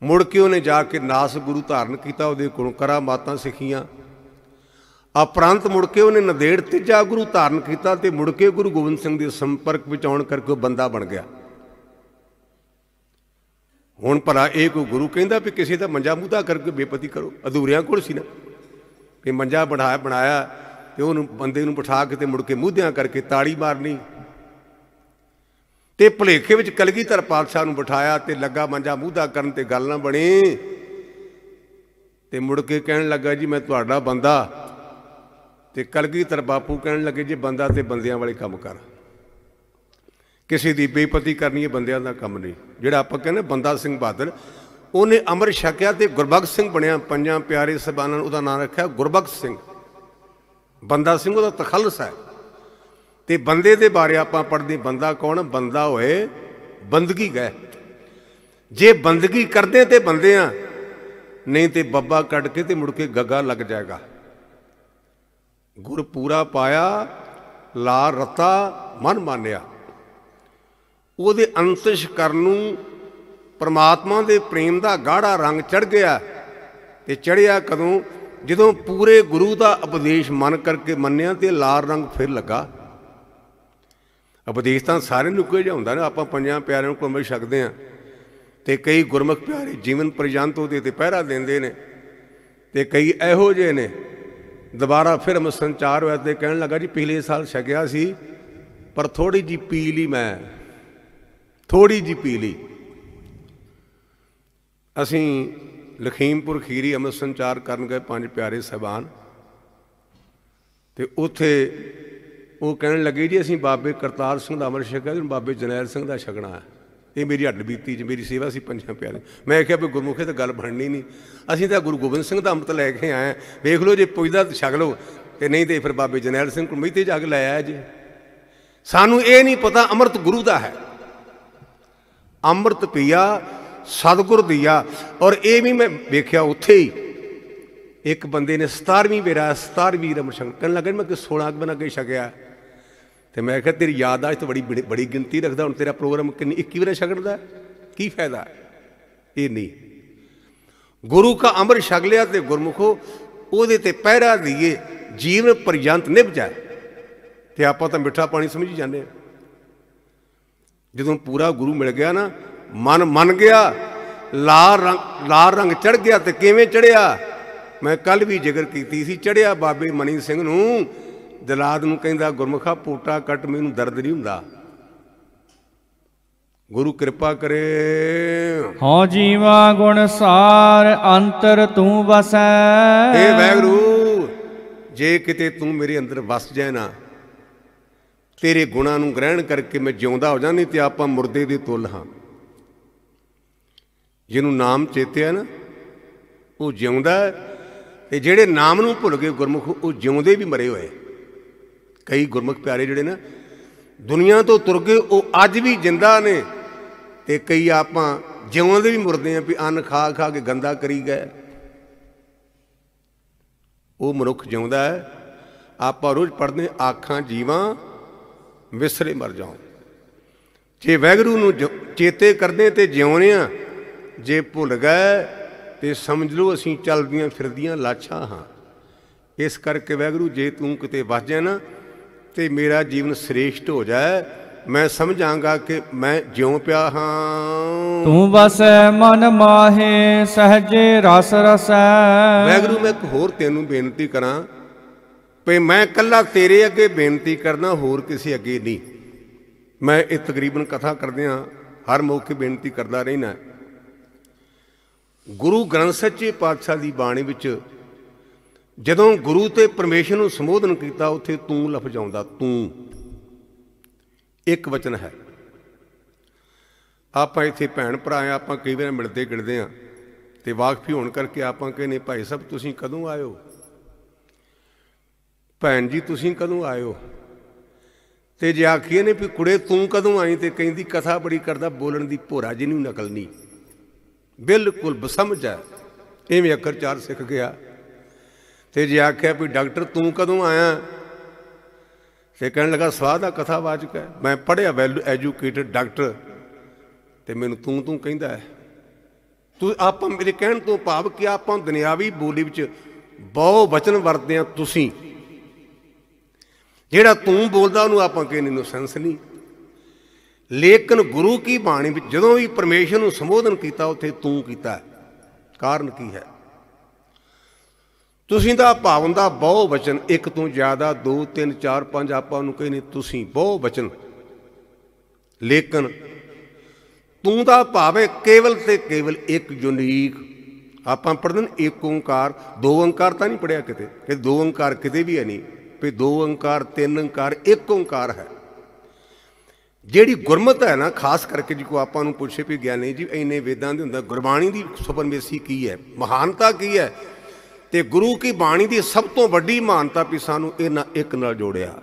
ਮੁੜ ਕੇ ਉਹਨੇ ਜਾ ਕੇ ਨਾਸ ਗੁਰੂ ਧਾਰਨ ਕੀਤਾ ਉਹਦੇ ਕੋਲ ਕਰਾ ਮਾਤਾਂ ਸਿੱਖੀਆਂ ਅਪਰੰਤ ਮੁੜ ਕੇ ਉਹਨੇ ਨਦੇੜ ਤੀਜਾ ਗੁਰੂ ਧਾਰਨ ਕੀਤਾ ਤੇ ਮੁੜ ਕੇ ਗੁਰੂ ਗੋਬਿੰਦ ਸਿੰਘ ਦੇ ਸੰਪਰਕ ਵਿੱਚ ਆਉਣ ਕਰਕੇ ਉਹ ਬੰਦਾ ਬਣ ਗਿਆ ਹੁਣ ਭਲਾ ਇਹ ਕੋਈ ਗੁਰੂ ਕਹਿੰਦਾ ਵੀ ਕਿਸੇ ਦਾ ਮੰਜਾ ਮੂਦਾ ਕਰਕੇ ਬੇਪਤੀ ਕਰੋ ਅਧੂਰਿਆਂ ਕੋਲ ਸੀ ਨਾ ਇਹ ਮੰਜਾ ਬਣਾਇਆ ਬਣਾਇਆ ਤੇ ਉਹਨੂੰ ਬੰਦੇ ਨੂੰ ਬਿਠਾ ਕੇ ਤੇ ਮੁੜ ਕੇ ਮੂਧਿਆਂ ਕਰਕੇ ਤਾੜੀ ਮਾਰਨੀ ਤੇ ਭਲੇਖੇ ਵਿੱਚ ਕਲਗੀਧਰ ਪਾਤਸ਼ਾਹ ਨੂੰ ਬਿਠਾਇਆ ਤੇ ਲੱਗਾ ਮੰਜਾ ਮੂਧਾ ਕਰਨ ਤੇ ਗੱਲ ਨਾ ਬਣੀ ਤੇ ਮੁੜ ਕੇ ਕਹਿਣ ਲੱਗਾ ਜੀ ਮੈਂ ਤੁਹਾਡਾ ਬੰਦਾ ਤੇ ਕਲਗੀਧਰ ਬਾਪੂ ਕਹਿਣ ਲੱਗੇ ਜੀ ਬੰਦਾ ਤੇ ਬੰਦਿਆਂ ਵਾਲੇ ਕੰਮ ਕਰ ਕਿਸੇ ਦੀ ਬੇਪਤੀ ਕਰਨੀ ਇਹ ਬੰਦਿਆਂ ਦਾ ਕੰਮ ਨਹੀਂ ਜਿਹੜਾ ਆਪਾਂ ਕਹਿੰਦੇ ਬੰਦਾ ਸਿੰਘ ਬਹਾਦਰ ਉਹਨੇ ਅਮਰ ਛਕਿਆ ਤੇ ਗੁਰਬਖਸ਼ ਸਿੰਘ ਬਣਿਆ ਪੰਜਾਂ ਪਿਆਰੇ ਸਬਾਨਾਂ ਨੂੰ ਉਹਦਾ ਨਾਮ ਰੱਖਿਆ ਗੁਰਬਖਸ਼ ਸਿੰਘ ਬੰਦਾ ਸਿੰਘ ਉਹਦਾ ਤਖਲਸ ਹੈ ਤੇ ਬੰਦੇ ਦੇ ਬਾਰੇ ਆਪਾਂ ਪੜਦੇ ਬੰਦਾ ਕੌਣ ਬੰਦਾ ਹੋਏ ਬੰਦਗੀ ਗਏ ਜੇ ਬੰਦਗੀ ਕਰਦੇ ਤੇ ਬੰਦੇ ਆ ਨਹੀਂ ਤੇ ਬੱਬਾ ਕੱਢ ਕੇ ਤੇ ਮੁੜ ਕੇ ਗੱਗਾ ਲੱਗ ਜਾਏਗਾ ਗੁਰ ਪੂਰਾ ਪਾਇਆ ਲਾ ਰਤਾ ਮਨ ਮੰਨਿਆ ਉਹਦੇ ਅੰਤਿਸ਼ ਕਰਨ ਨੂੰ ਪਰਮਾਤਮਾ ਦੇ ਪ੍ਰੇਮ ਦਾ ਗਾੜਾ ਰੰਗ ਚੜ ਗਿਆ ਤੇ ਚੜਿਆ ਕਦੋਂ ਜਦੋਂ ਪੂਰੇ ਗੁਰੂ ਦਾ ਉਪਦੇਸ਼ ਮੰਨ ਕਰਕੇ ਮੰਨਿਆ ਤੇ ਲਾਲ ਰੰਗ ਫਿਰ ਲੱਗਾ ਉਪਦੇਸ਼ ਤਾਂ ਸਾਰੇ ਨੂੰ ਕੋਈ ਜਾਂਦਾ ਨਾ ਆਪਾਂ ਪੰਜਾਂ ਪਿਆਰਿਆਂ ਨੂੰ ਕੁੰਭ ਸਕਦੇ ਆ ਤੇ ਕਈ ਗੁਰਮਖ ਪਿਆਰੇ ਜੀਵਨ ਪ੍ਰਜੰਤ ਉਹਦੇ ਤੇ ਪਹਿਰਾ ਦਿੰਦੇ ਨੇ ਤੇ ਕਈ ਇਹੋ ਜਿਹੇ ਨੇ ਦੁਬਾਰਾ ਫਿਰ ਸੰਚਾਰ ਹੋਇਆ ਤੇ ਕਹਿਣ ਲੱਗਾ ਜੀ ਪਿਛਲੇ ਸਾਲ ਛਕਿਆ ਸੀ ਪਰ ਥੋੜੀ ਜੀ ਪੀ ਲਈ ਮੈਂ ਥੋੜੀ ਜੀ ਪੀ ਲਈ ਅਸੀਂ ਲਖੀਮਪੁਰ ਖੀਰੀ ਅਮਰ ਸੰਚਾਰ ਕਰਨ ਗਏ ਪੰਜ ਪਿਆਰੇ ਸਹਿਬਾਨ ਤੇ ਉੱਥੇ ਉਹ ਕਹਿਣ ਲੱਗੇ ਜੀ ਅਸੀਂ ਬਾਬੇ ਕਰਤਾਰ ਸਿੰਘ ਦਾ ਅੰਮ੍ਰਿਤ ਛਕਿਆ ਜੀ ਬਾਬੇ ਜਨੈਲ ਸਿੰਘ ਦਾ ਛਕਣਾ ਹੈ ਇਹ ਮੇਰੀ ਹੱਡ ਬੀਤੀ ਚ ਮੇਰੀ ਸੇਵਾ ਸੀ ਪੰਜਾਂ ਪਿਆਰੇ ਮੈਂ ਕਿਹਾ ਵੀ ਗੁਰਮੁਖੇ ਤਾਂ ਗੱਲ ਬਣਨੀ ਨਹੀਂ ਅਸੀਂ ਤਾਂ ਗੁਰੂ ਗੋਬਿੰਦ ਸਿੰਘ ਦਾ ਅੰਮ੍ਰਿਤ ਲੈ ਕੇ ਆਏ ਵੇਖ ਲਓ ਜੇ ਪੁੱਜਦਾ ਤਾਂ ਛਕ ਲਓ ਤੇ ਨਹੀਂ ਤੇ ਫਿਰ ਬਾਬੇ ਜਨੈਲ ਸਿੰਘ ਕੋਲ ਮਿੱਤੇ ਜਾ ਕੇ ਲੈ ਆਇਆ ਜੀ ਸਾਨੂੰ ਇਹ ਨਹੀਂ ਪਤਾ ਅੰਮ੍ਰਿਤ ਗੁਰੂ ਦਾ ਹੈ ਅੰਮ੍ਰਿਤ ਪੀਆ ਸਤਗੁਰ ਦੀਆ ਔਰ ਇਹ ਵੀ ਮੈਂ ਵੇਖਿਆ ਉੱਥੇ ਹੀ ਇੱਕ ਬੰਦੇ ਨੇ 17ਵੀਂ ਵੇਰਾ 17ਵੀਂ ਰਮਸ਼ੰਗ ਕਹਿਣ ਲੱਗਾ ਮੈਂ ਕਿ 16 ਬਣਾ ਕੇ ਛਕਿਆ ਤੇ ਮੈਂ ਕਿਹਾ ਤੇਰੀ ਯਾਦਾਸ਼ਤ ਬੜੀ ਬੜੀ ਗਿਣਤੀ ਰੱਖਦਾ ਹੁਣ ਤੇਰਾ ਪ੍ਰੋਗਰਾਮ ਕਿੰਨੀ 21 ਵੇਰਾ ਛਕੜਦਾ ਕੀ ਫਾਇਦਾ ਇਹ ਨਹੀਂ ਗੁਰੂ ਦਾ ਅਮਰ ਛਕ ਲਿਆ ਤੇ ਗੁਰਮੁਖੋ ਉਹਦੇ ਤੇ ਪਹਿਰਾ ਦੀਏ ਜੀਵਨ ਪਰਯੰਤ ਨਿਭ ਜਾ ਤੇ ਆਪਾਂ ਤਾਂ ਮਿੱਠਾ ਪਾਣੀ ਸਮਝੀ ਜਾਂਦੇ ਜਦੋਂ ਪੂਰਾ ਗੁਰੂ ਮਿਲ ਗਿਆ ਨਾ ਮਨ ਮੰਨ ਗਿਆ ਲਾਲ ਰੰਗ ਲਾਲ ਰੰਗ ਚੜ ਗਿਆ ਤੇ ਕਿਵੇਂ ਚੜਿਆ ਮੈਂ ਕੱਲ ਵੀ ਜ਼ਿਕਰ ਕੀਤੀ ਸੀ ਚੜਿਆ ਬਾਬੇ ਮਨੀ ਸਿੰਘ ਨੂੰ ਦਿਲਾਦ ਨੂੰ ਕਹਿੰਦਾ ਗੁਰਮਖਾ ਪੋਟਾ ਕੱਟ ਮੈਨੂੰ ਦਰਦ ਨਹੀਂ ਹੁੰਦਾ ਗੁਰੂ ਕਿਰਪਾ ਕਰੇ ਹਾਂ ਜੀਵਾ ਗੁਣ ਸਾਰ ਅੰਤਰ ਤੂੰ ਵਸੈ ਏ ਵੈਗੁਰੂ ਜੇ ਕਿਤੇ ਤੂੰ ਮੇਰੇ ਅੰਦਰ ਵਸ ਜਾਏ ਨਾ ਤੇਰੇ ਗੁਣਾਂ ਨੂੰ ਗ੍ਰਹਿਣ ਕਰਕੇ ਮੈਂ ਜਿਉਂਦਾ ਹੋ ਜਾਂ ਨਹੀਂ ਤੇ ਆਪਾਂ ਮੁਰਦੇ ਦੇ ਤੁਲ ਹਾਂ ਜਿਹਨੂੰ ਨਾਮ ਚੇਤਿਆ ਨਾ ਉਹ ਜਿਉਂਦਾ ਤੇ ਜਿਹੜੇ ਨਾਮ ਨੂੰ ਭੁੱਲ ਗਏ ਗੁਰਮੁਖ ਉਹ ਜਿਉਂਦੇ ਵੀ ਮਰੇ ਹੋਏ ਕਈ ਗੁਰਮੁਖ ਪਿਆਰੇ ਜਿਹੜੇ ਨਾ ਦੁਨੀਆ ਤੋਂ ਤੁਰ ਗਏ ਉਹ ਅੱਜ ਵੀ ਜਿੰਦਾ ਨੇ ਤੇ ਕਈ ਆਪਾਂ ਜਿਉਂਦੇ ਵੀ ਮਰਦੇ ਆਂ ਵੀ ਅੰਨ ਖਾ ਖਾ ਕੇ ਗੰਦਾ ਕਰੀ ਗਏ ਉਹ ਮਨੁੱਖ ਜਿਉਂਦਾ ਹੈ ਆਪਾਂ ਰੋਜ਼ ਪੜਦੇ ਆਖਾਂ ਜੀਵਾਂ ਵਿਸਰੇ ਮਰ ਜਾਉ ਜੇ ਵੈਗਰੂ ਨੂੰ ਚੇਤੇ ਕਰਦੇ ਤੇ ਜਿਉਂਦੇ ਆ ਜੇ ਭੁੱਲ ਗਏ ਤੇ ਸਮਝ ਲਓ ਅਸੀਂ ਚੱਲਦੀਆਂ ਫਿਰਦੀਆਂ ਲਾਛਾਂ ਹਾਂ ਇਸ ਕਰਕੇ ਵੈਗਰੂ ਜੇ ਤੂੰ ਕਿਤੇ ਵਸ ਜਾ ਨਾ ਤੇ ਮੇਰਾ ਜੀਵਨ ਸ੍ਰੇਸ਼ਟ ਹੋ ਜਾਏ ਮੈਂ ਸਮਝਾਂਗਾ ਕਿ ਮੈਂ ਜਿਉ ਪਿਆ ਹਾਂ ਤੂੰ ਵਸੈ ਮਨ ਮਾਹੇ ਸਹਜੇ ਰਸ ਰਸੈ ਵੈਗਰੂ ਮੈਂ ਇੱਕ ਹੋਰ ਤੈਨੂੰ ਬੇਨਤੀ ਕਰਾਂ ਪਈ ਮੈਂ ਕੱਲਾ ਤੇਰੇ ਅੱਗੇ ਬੇਨਤੀ ਕਰਨਾ ਹੋਰ ਕਿਸੇ ਅੱਗੇ ਨਹੀਂ ਮੈਂ ਇਹ ਤਕਰੀਬਨ ਕਥਾ ਕਰਦਿਆਂ ਹਰ ਮੌਕੇ ਬੇਨਤੀ ਕਰਦਾ ਰਹਿਣਾ ਗੁਰੂ ਗ੍ਰੰਥ ਸੱਚੇ ਪਾਤਸ਼ਾਹ ਦੀ ਬਾਣੀ ਵਿੱਚ ਜਦੋਂ ਗੁਰੂ ਤੇ ਪਰਮੇਸ਼ਰ ਨੂੰ ਸੰਬੋਧਨ ਕੀਤਾ ਉੱਥੇ ਤੂੰ ਲਫ਼ਜ਼ ਆਉਂਦਾ ਤੂੰ ਇੱਕ ਵਚਨ ਹੈ ਆਪਾਂ ਇੱਥੇ ਭੈਣ ਭਰਾ ਆ ਆਪਾਂ ਕਈ ਵਾਰ ਮਿਲਦੇ ਗਿਲਦੇ ਆ ਤੇ ਵਾਕਫੀ ਹੋਣ ਕਰਕੇ ਆਪਾਂ ਕਹਿੰਨੇ ਭਾਈ ਸਾਹਿਬ ਤੁਸੀਂ ਕਦੋਂ ਆਇਓ ਭੈਣ ਜੀ ਤੁਸੀਂ ਕਦੋਂ ਆਇਓ ਤੇ ਜੇ ਆਖੀਏ ਨੇ ਵੀ ਕੁੜੇ ਤੂੰ ਕਦੋਂ ਆਈ ਤੇ ਕਹਿੰਦੀ ਕਥਾ ਬੜੀ ਕਰਦਾ ਬੋਲਣ ਦੀ ਭੋਰਾ ਜਿਹਨੂੰ ਨਕਲ ਨਹੀਂ ਬਿਲਕੁਲ ਬਸਮਝ ਹੈ ਇਵੇਂ ਅਕਰਚਾਰ ਸਿੱਖ ਗਿਆ ਤੇ ਜੇ ਆਖਿਆ ਵੀ ਡਾਕਟਰ ਤੂੰ ਕਦੋਂ ਆਇਆ ਤੇ ਕਹਿਣ ਲੱਗਾ ਸਵਾਦ ਕਥਾ ਕਥਾਵਾਚਕ ਹੈ ਮੈਂ ਪੜਿਆ ਵੈਲ ਐਜੂਕੇਟਡ ਡਾਕਟਰ ਤੇ ਮੈਨੂੰ ਤੂੰ ਤੂੰ ਕਹਿੰਦਾ ਹੈ ਤੂੰ ਆਪਾਂ ਮੇਰੇ ਕਹਿਣ ਤੋਂ ਭਾਵ ਕਿ ਆਪਾਂ ਦੁਨਿਆਵੀ ਬੋਲੀ ਵਿੱਚ ਬਹੁ ਬਚਨ ਵਰਤਦੇ ਆ ਤੁਸੀਂ ਜਿਹੜਾ ਤੂੰ ਬੋਲਦਾ ਉਹਨੂੰ ਆਪਾਂ ਕਹਿੰਦੇ ਨੂੰ ਸੈਂਸ ਨਹੀਂ ਲੇਕਿਨ ਗੁਰੂ ਕੀ ਬਾਣੀ ਵਿੱਚ ਜਦੋਂ ਵੀ ਪਰਮੇਸ਼ਰ ਨੂੰ ਸੰਬੋਧਨ ਕੀਤਾ ਉੱਥੇ ਤੂੰ ਕੀਤਾ ਕਾਰਨ ਕੀ ਹੈ ਤੁਸੀਂ ਦਾ ਭਾਵਨ ਦਾ ਬਹੁ ਵਚਨ ਇੱਕ ਤੋਂ ਜ਼ਿਆਦਾ 2 3 4 5 ਆਪਾਂ ਨੂੰ ਕਹਿੰਦੇ ਤੁਸੀਂ ਬਹੁ ਵਚਨ ਲੇਕਿਨ ਤੂੰ ਦਾ ਭਾਵੇਂ ਕੇਵਲ ਤੇ ਕੇਵਲ ਇੱਕ ਯੂਨੀਕ ਆਪਾਂ ਪੜ੍ਹਦੇ ਇੱਕ ਓੰਕਾਰ ਦੋ ਓੰਕਾਰ ਤਾਂ ਨਹੀਂ ਪੜਿਆ ਕਿਤੇ ਕਿ ਦੋ ਓੰਕਾਰ ਕਿਤੇ ਵੀ ਹੈ ਨਹੀਂ ਵੀ ਦੋ ਓੰਕਾਰ ਤਿੰਨ ਓੰਕਾਰ ਇੱਕ ਓੰਕਾਰ ਹੈ ਜਿਹੜੀ ਗੁਰਮਤ ਹੈ ਨਾ ਖਾਸ ਕਰਕੇ ਜੀ ਕੋ ਆਪਾਂ ਨੂੰ ਪੁੱਛੇ ਵੀ ਗਿਆਨੀ ਜੀ ਇੰਨੇ ਵੇਦਾਂ ਦੇ ਹੁੰਦਾ ਗੁਰਬਾਣੀ ਦੀ ਸੁਪਰਮੇਸੀ ਕੀ ਹੈ ਮਹਾਨਤਾ ਕੀ ਹੈ ਤੇ ਗੁਰੂ ਕੀ ਬਾਣੀ ਦੀ ਸਭ ਤੋਂ ਵੱਡੀ ਮਹਾਨਤਾ ਵੀ ਸਾਨੂੰ ਇਹਨਾਂ ਇੱਕ ਨਾਲ ਜੋੜਿਆ